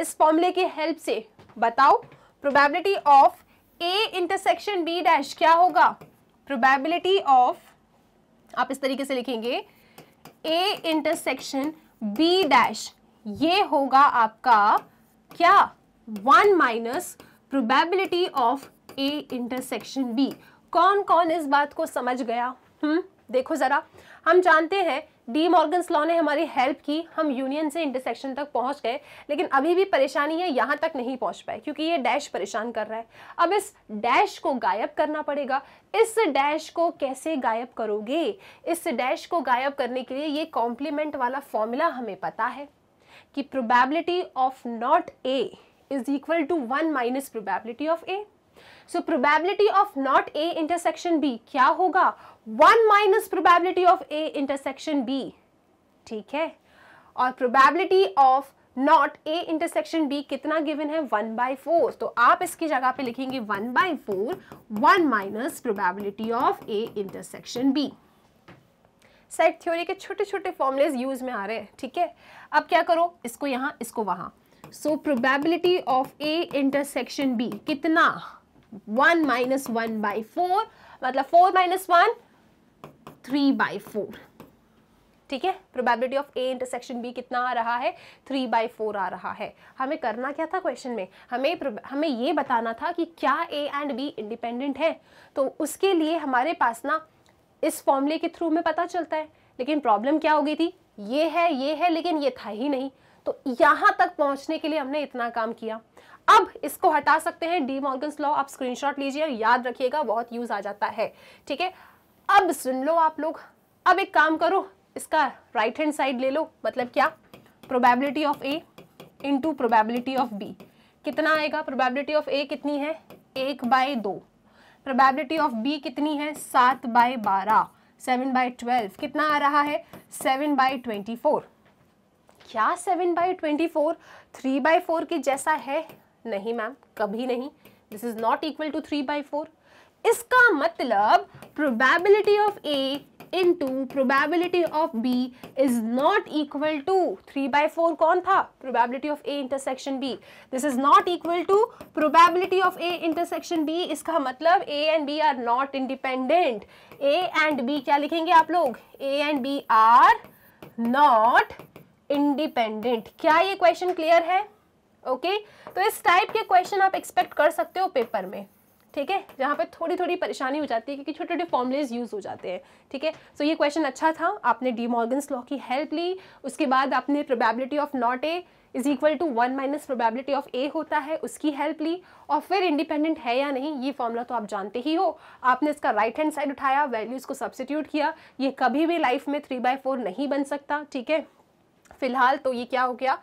Speaker 1: इस फॉर्मूले की हेल्प से बताओ probability of A intersection B dash क्या होगा प्रोबेबिलिटी ऑफ आप इस तरीके से लिखेंगे ए इंटरसेक्शन बी डैश ये होगा आपका क्या one minus probability of A intersection B कौन कौन इस बात को समझ गया हम्म देखो ज़रा हम जानते हैं डी मॉर्गन लॉ ने हमारी हेल्प की हम यूनियन से इंटरसेक्शन तक पहुंच गए लेकिन अभी भी परेशानी है यहाँ तक नहीं पहुंच पाए क्योंकि ये डैश परेशान कर रहा है अब इस डैश को गायब करना पड़ेगा इस डैश को कैसे गायब करोगे इस डैश को गायब करने के लिए ये कॉम्प्लीमेंट वाला फॉर्मूला हमें पता है कि probability of not A is equal to one minus probability of A so probability of not A intersection B क्या होगा one minus probability of A intersection B ठीक है और probability of not A intersection B कितना given है one by four तो आप इसकी जगह पे लिखेंगे one by four one minus probability of A intersection B set theory के छोटे छोटे फॉर्मूलेज यूज में आ रहे हैं ठीक है अब क्या करो इसको यहां इसको वहां so probability of A intersection B कितना one minus one by four मतलब four minus one three by four ठीक है probability of A intersection B कितना आ रहा है थ्री बाई फोर आ रहा है हमें करना क्या था क्वेश्चन में हमें हमें ये बताना था कि क्या ए एंड बी इंडिपेंडेंट है तो उसके लिए हमारे पास ना इस फॉर्मूले के थ्रू में पता चलता है लेकिन प्रॉब्लम क्या हो गई थी ये है ये है लेकिन ये था ही नहीं तो यहाँ तक पहुँचने के लिए हमने इतना काम किया अब इसको हटा सकते हैं डी मॉर्गन लॉ आप स्क्रीनशॉट लीजिए याद रखिएगा बहुत यूज आ जाता है ठीक है अब सुन लो आप लोग अब एक काम करो इसका राइट हैंड साइड ले लो मतलब क्या probability of A into probability of B कितना आएगा प्रोबेबिलिटी ऑफ ए कितनी है एक बाय दो प्रोबेबिलिटी ऑफ बी कितनी है सात बाय बारह सेवन बाय ट्वेल्व कितना आ रहा है सेवन बाय ट्वेंटी फोर क्या seven by twenty four three by four के जैसा है नहीं मैम कभी नहीं this is not equal to three by four इसका मतलब probability of A into probability of B is not equal to three by four कौन था probability of A intersection B this is not equal to probability of A intersection B इसका मतलब A and B are not independent A and B क्या लिखेंगे आप लोग A and B are not independent क्या ये क्वेश्चन क्लियर है okay तो इस टाइप के क्वेश्चन आप एक्सपेक्ट कर सकते हो पेपर में ठीक है जहाँ पर थोड़ी थोड़ी परेशानी हो जाती है क्योंकि छोटे छोटे फॉर्मुलेज यूज़ हो जाते हैं ठीक है सो ये क्वेश्चन अच्छा था आपने डी मॉर्गन्स लॉ की हेल्प ली उसके बाद आपने probability of not A is equal to one minus probability of A होता है उसकी हेल्प ली और फिर इंडिपेंडेंट है या नहीं ये फॉर्मूला तो आप जानते ही हो आपने इसका राइट हैंड साइड उठाया वैल्यूज़ को सब्सिट्यूट किया ये कभी भी लाइफ में थ्री बाय फोर नहीं बन सकता ठीक है फिलहाल तो ये क्या हो गया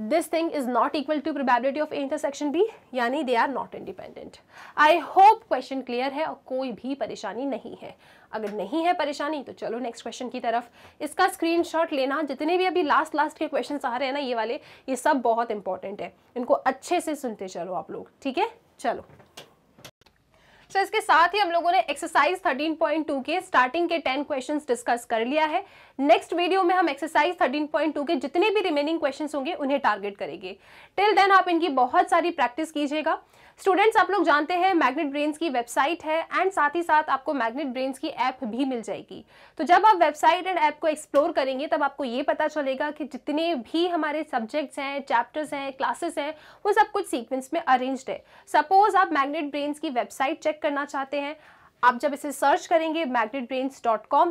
Speaker 1: this thing is not equal to probability of A intersection B यानी they are not independent I hope question clear है और कोई भी परेशानी नहीं है अगर नहीं है परेशानी तो चलो नेक्स्ट क्वेश्चन की तरफ इसका स्क्रीन शॉट लेना जितने भी अभी लास्ट लास्ट के क्वेश्चन आ रहे हैं ना ये वाले ये सब बहुत इंपॉर्टेंट है इनको अच्छे से सुनते चलो आप लोग ठीक है चलो सो so, इसके साथ ही हम लोगों ने एक्सरसाइज 13.2 के स्टार्टिंग के 10 क्वेश्चंस डिस्कस कर लिया है नेक्स्ट वीडियो में हम एक्सरसाइज 13.2 के जितने भी रिमेनिंग क्वेश्चंस होंगे उन्हें टारगेट करेंगे टिल देन आप इनकी बहुत सारी प्रैक्टिस कीजिएगा स्टूडेंट्स आप लोग जानते हैं मैग्नेट ब्रेन्स की वेबसाइट है एंड साथ ही साथ आपको मैग्नेट ब्रेन्स की ऐप भी मिल जाएगी तो जब आप वेबसाइट एंड ऐप को एक्सप्लोर करेंगे तब आपको ये पता चलेगा कि जितने भी हमारे सब्जेक्ट्स हैं चैप्टर्स हैं क्लासेस हैं वो सब कुछ सीक्वेंस में अरेंज्ड है सपोज आप मैग्नेट ब्रेन्स की वेबसाइट चेक करना चाहते हैं आप जब इसे सर्च करेंगे मैग्नेट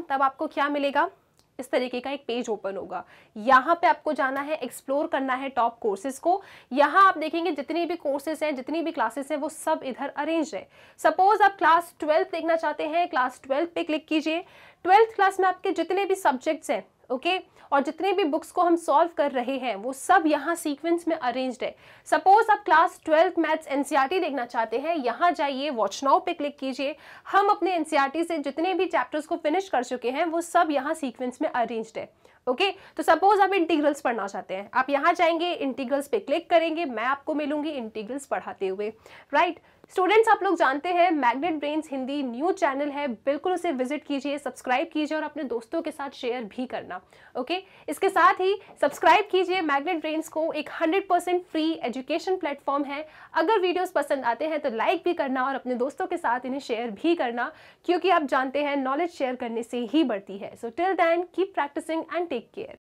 Speaker 1: तब आपको क्या मिलेगा इस तरीके का एक पेज ओपन होगा यहाँ पे आपको जाना है एक्सप्लोर करना है टॉप कोर्सेज को यहाँ आप देखेंगे जितनी भी कोर्सेज हैं जितनी भी क्लासेस हैं वो सब इधर अरेंज है सपोज आप क्लास ट्वेल्थ देखना चाहते हैं क्लास ट्वेल्थ पे क्लिक कीजिए ट्वेल्थ क्लास में आपके जितने भी सब्जेक्ट्स हैं ओके और जितने भी बुक्स को हम सॉल्व कर रहे हैं वो सब यहाँ सीक्वेंस में अरेंज है सपोज आप क्लास ट्वेल्थ मैथ्स एनसीईआरटी देखना चाहते हैं यहाँ जाइए वॉच नाउ पे क्लिक कीजिए हम अपने एनसीईआरटी e से जितने भी चैप्टर्स को फिनिश कर चुके हैं वो सब यहाँ सीक्वेंस में अरेंज है ओके okay? तो सपोज आप इंटीग्रल्स पढ़ना चाहते हैं आप यहां जाएंगे इंटीग्रल्स पे क्लिक करेंगे मैं आपको मिलूंगी इंटीग्रल्स पढ़ाते हुए राइट right? स्टूडेंट्स आप लोग जानते हैं Magnet Brains Hindi new channel है बिल्कुल उसे विजिट कीजिए सब्सक्राइब कीजिए और अपने दोस्तों के साथ शेयर भी करना ओके इसके साथ ही सब्सक्राइब कीजिए मैग्नेट ब्रेन्स को एक 100% फ्री एजुकेशन प्लेटफॉर्म है अगर वीडियोस पसंद आते हैं तो लाइक भी करना और अपने दोस्तों के साथ इन्हें शेयर भी करना क्योंकि आप जानते हैं नॉलेज शेयर करने से ही बढ़ती है so till then keep practising and take care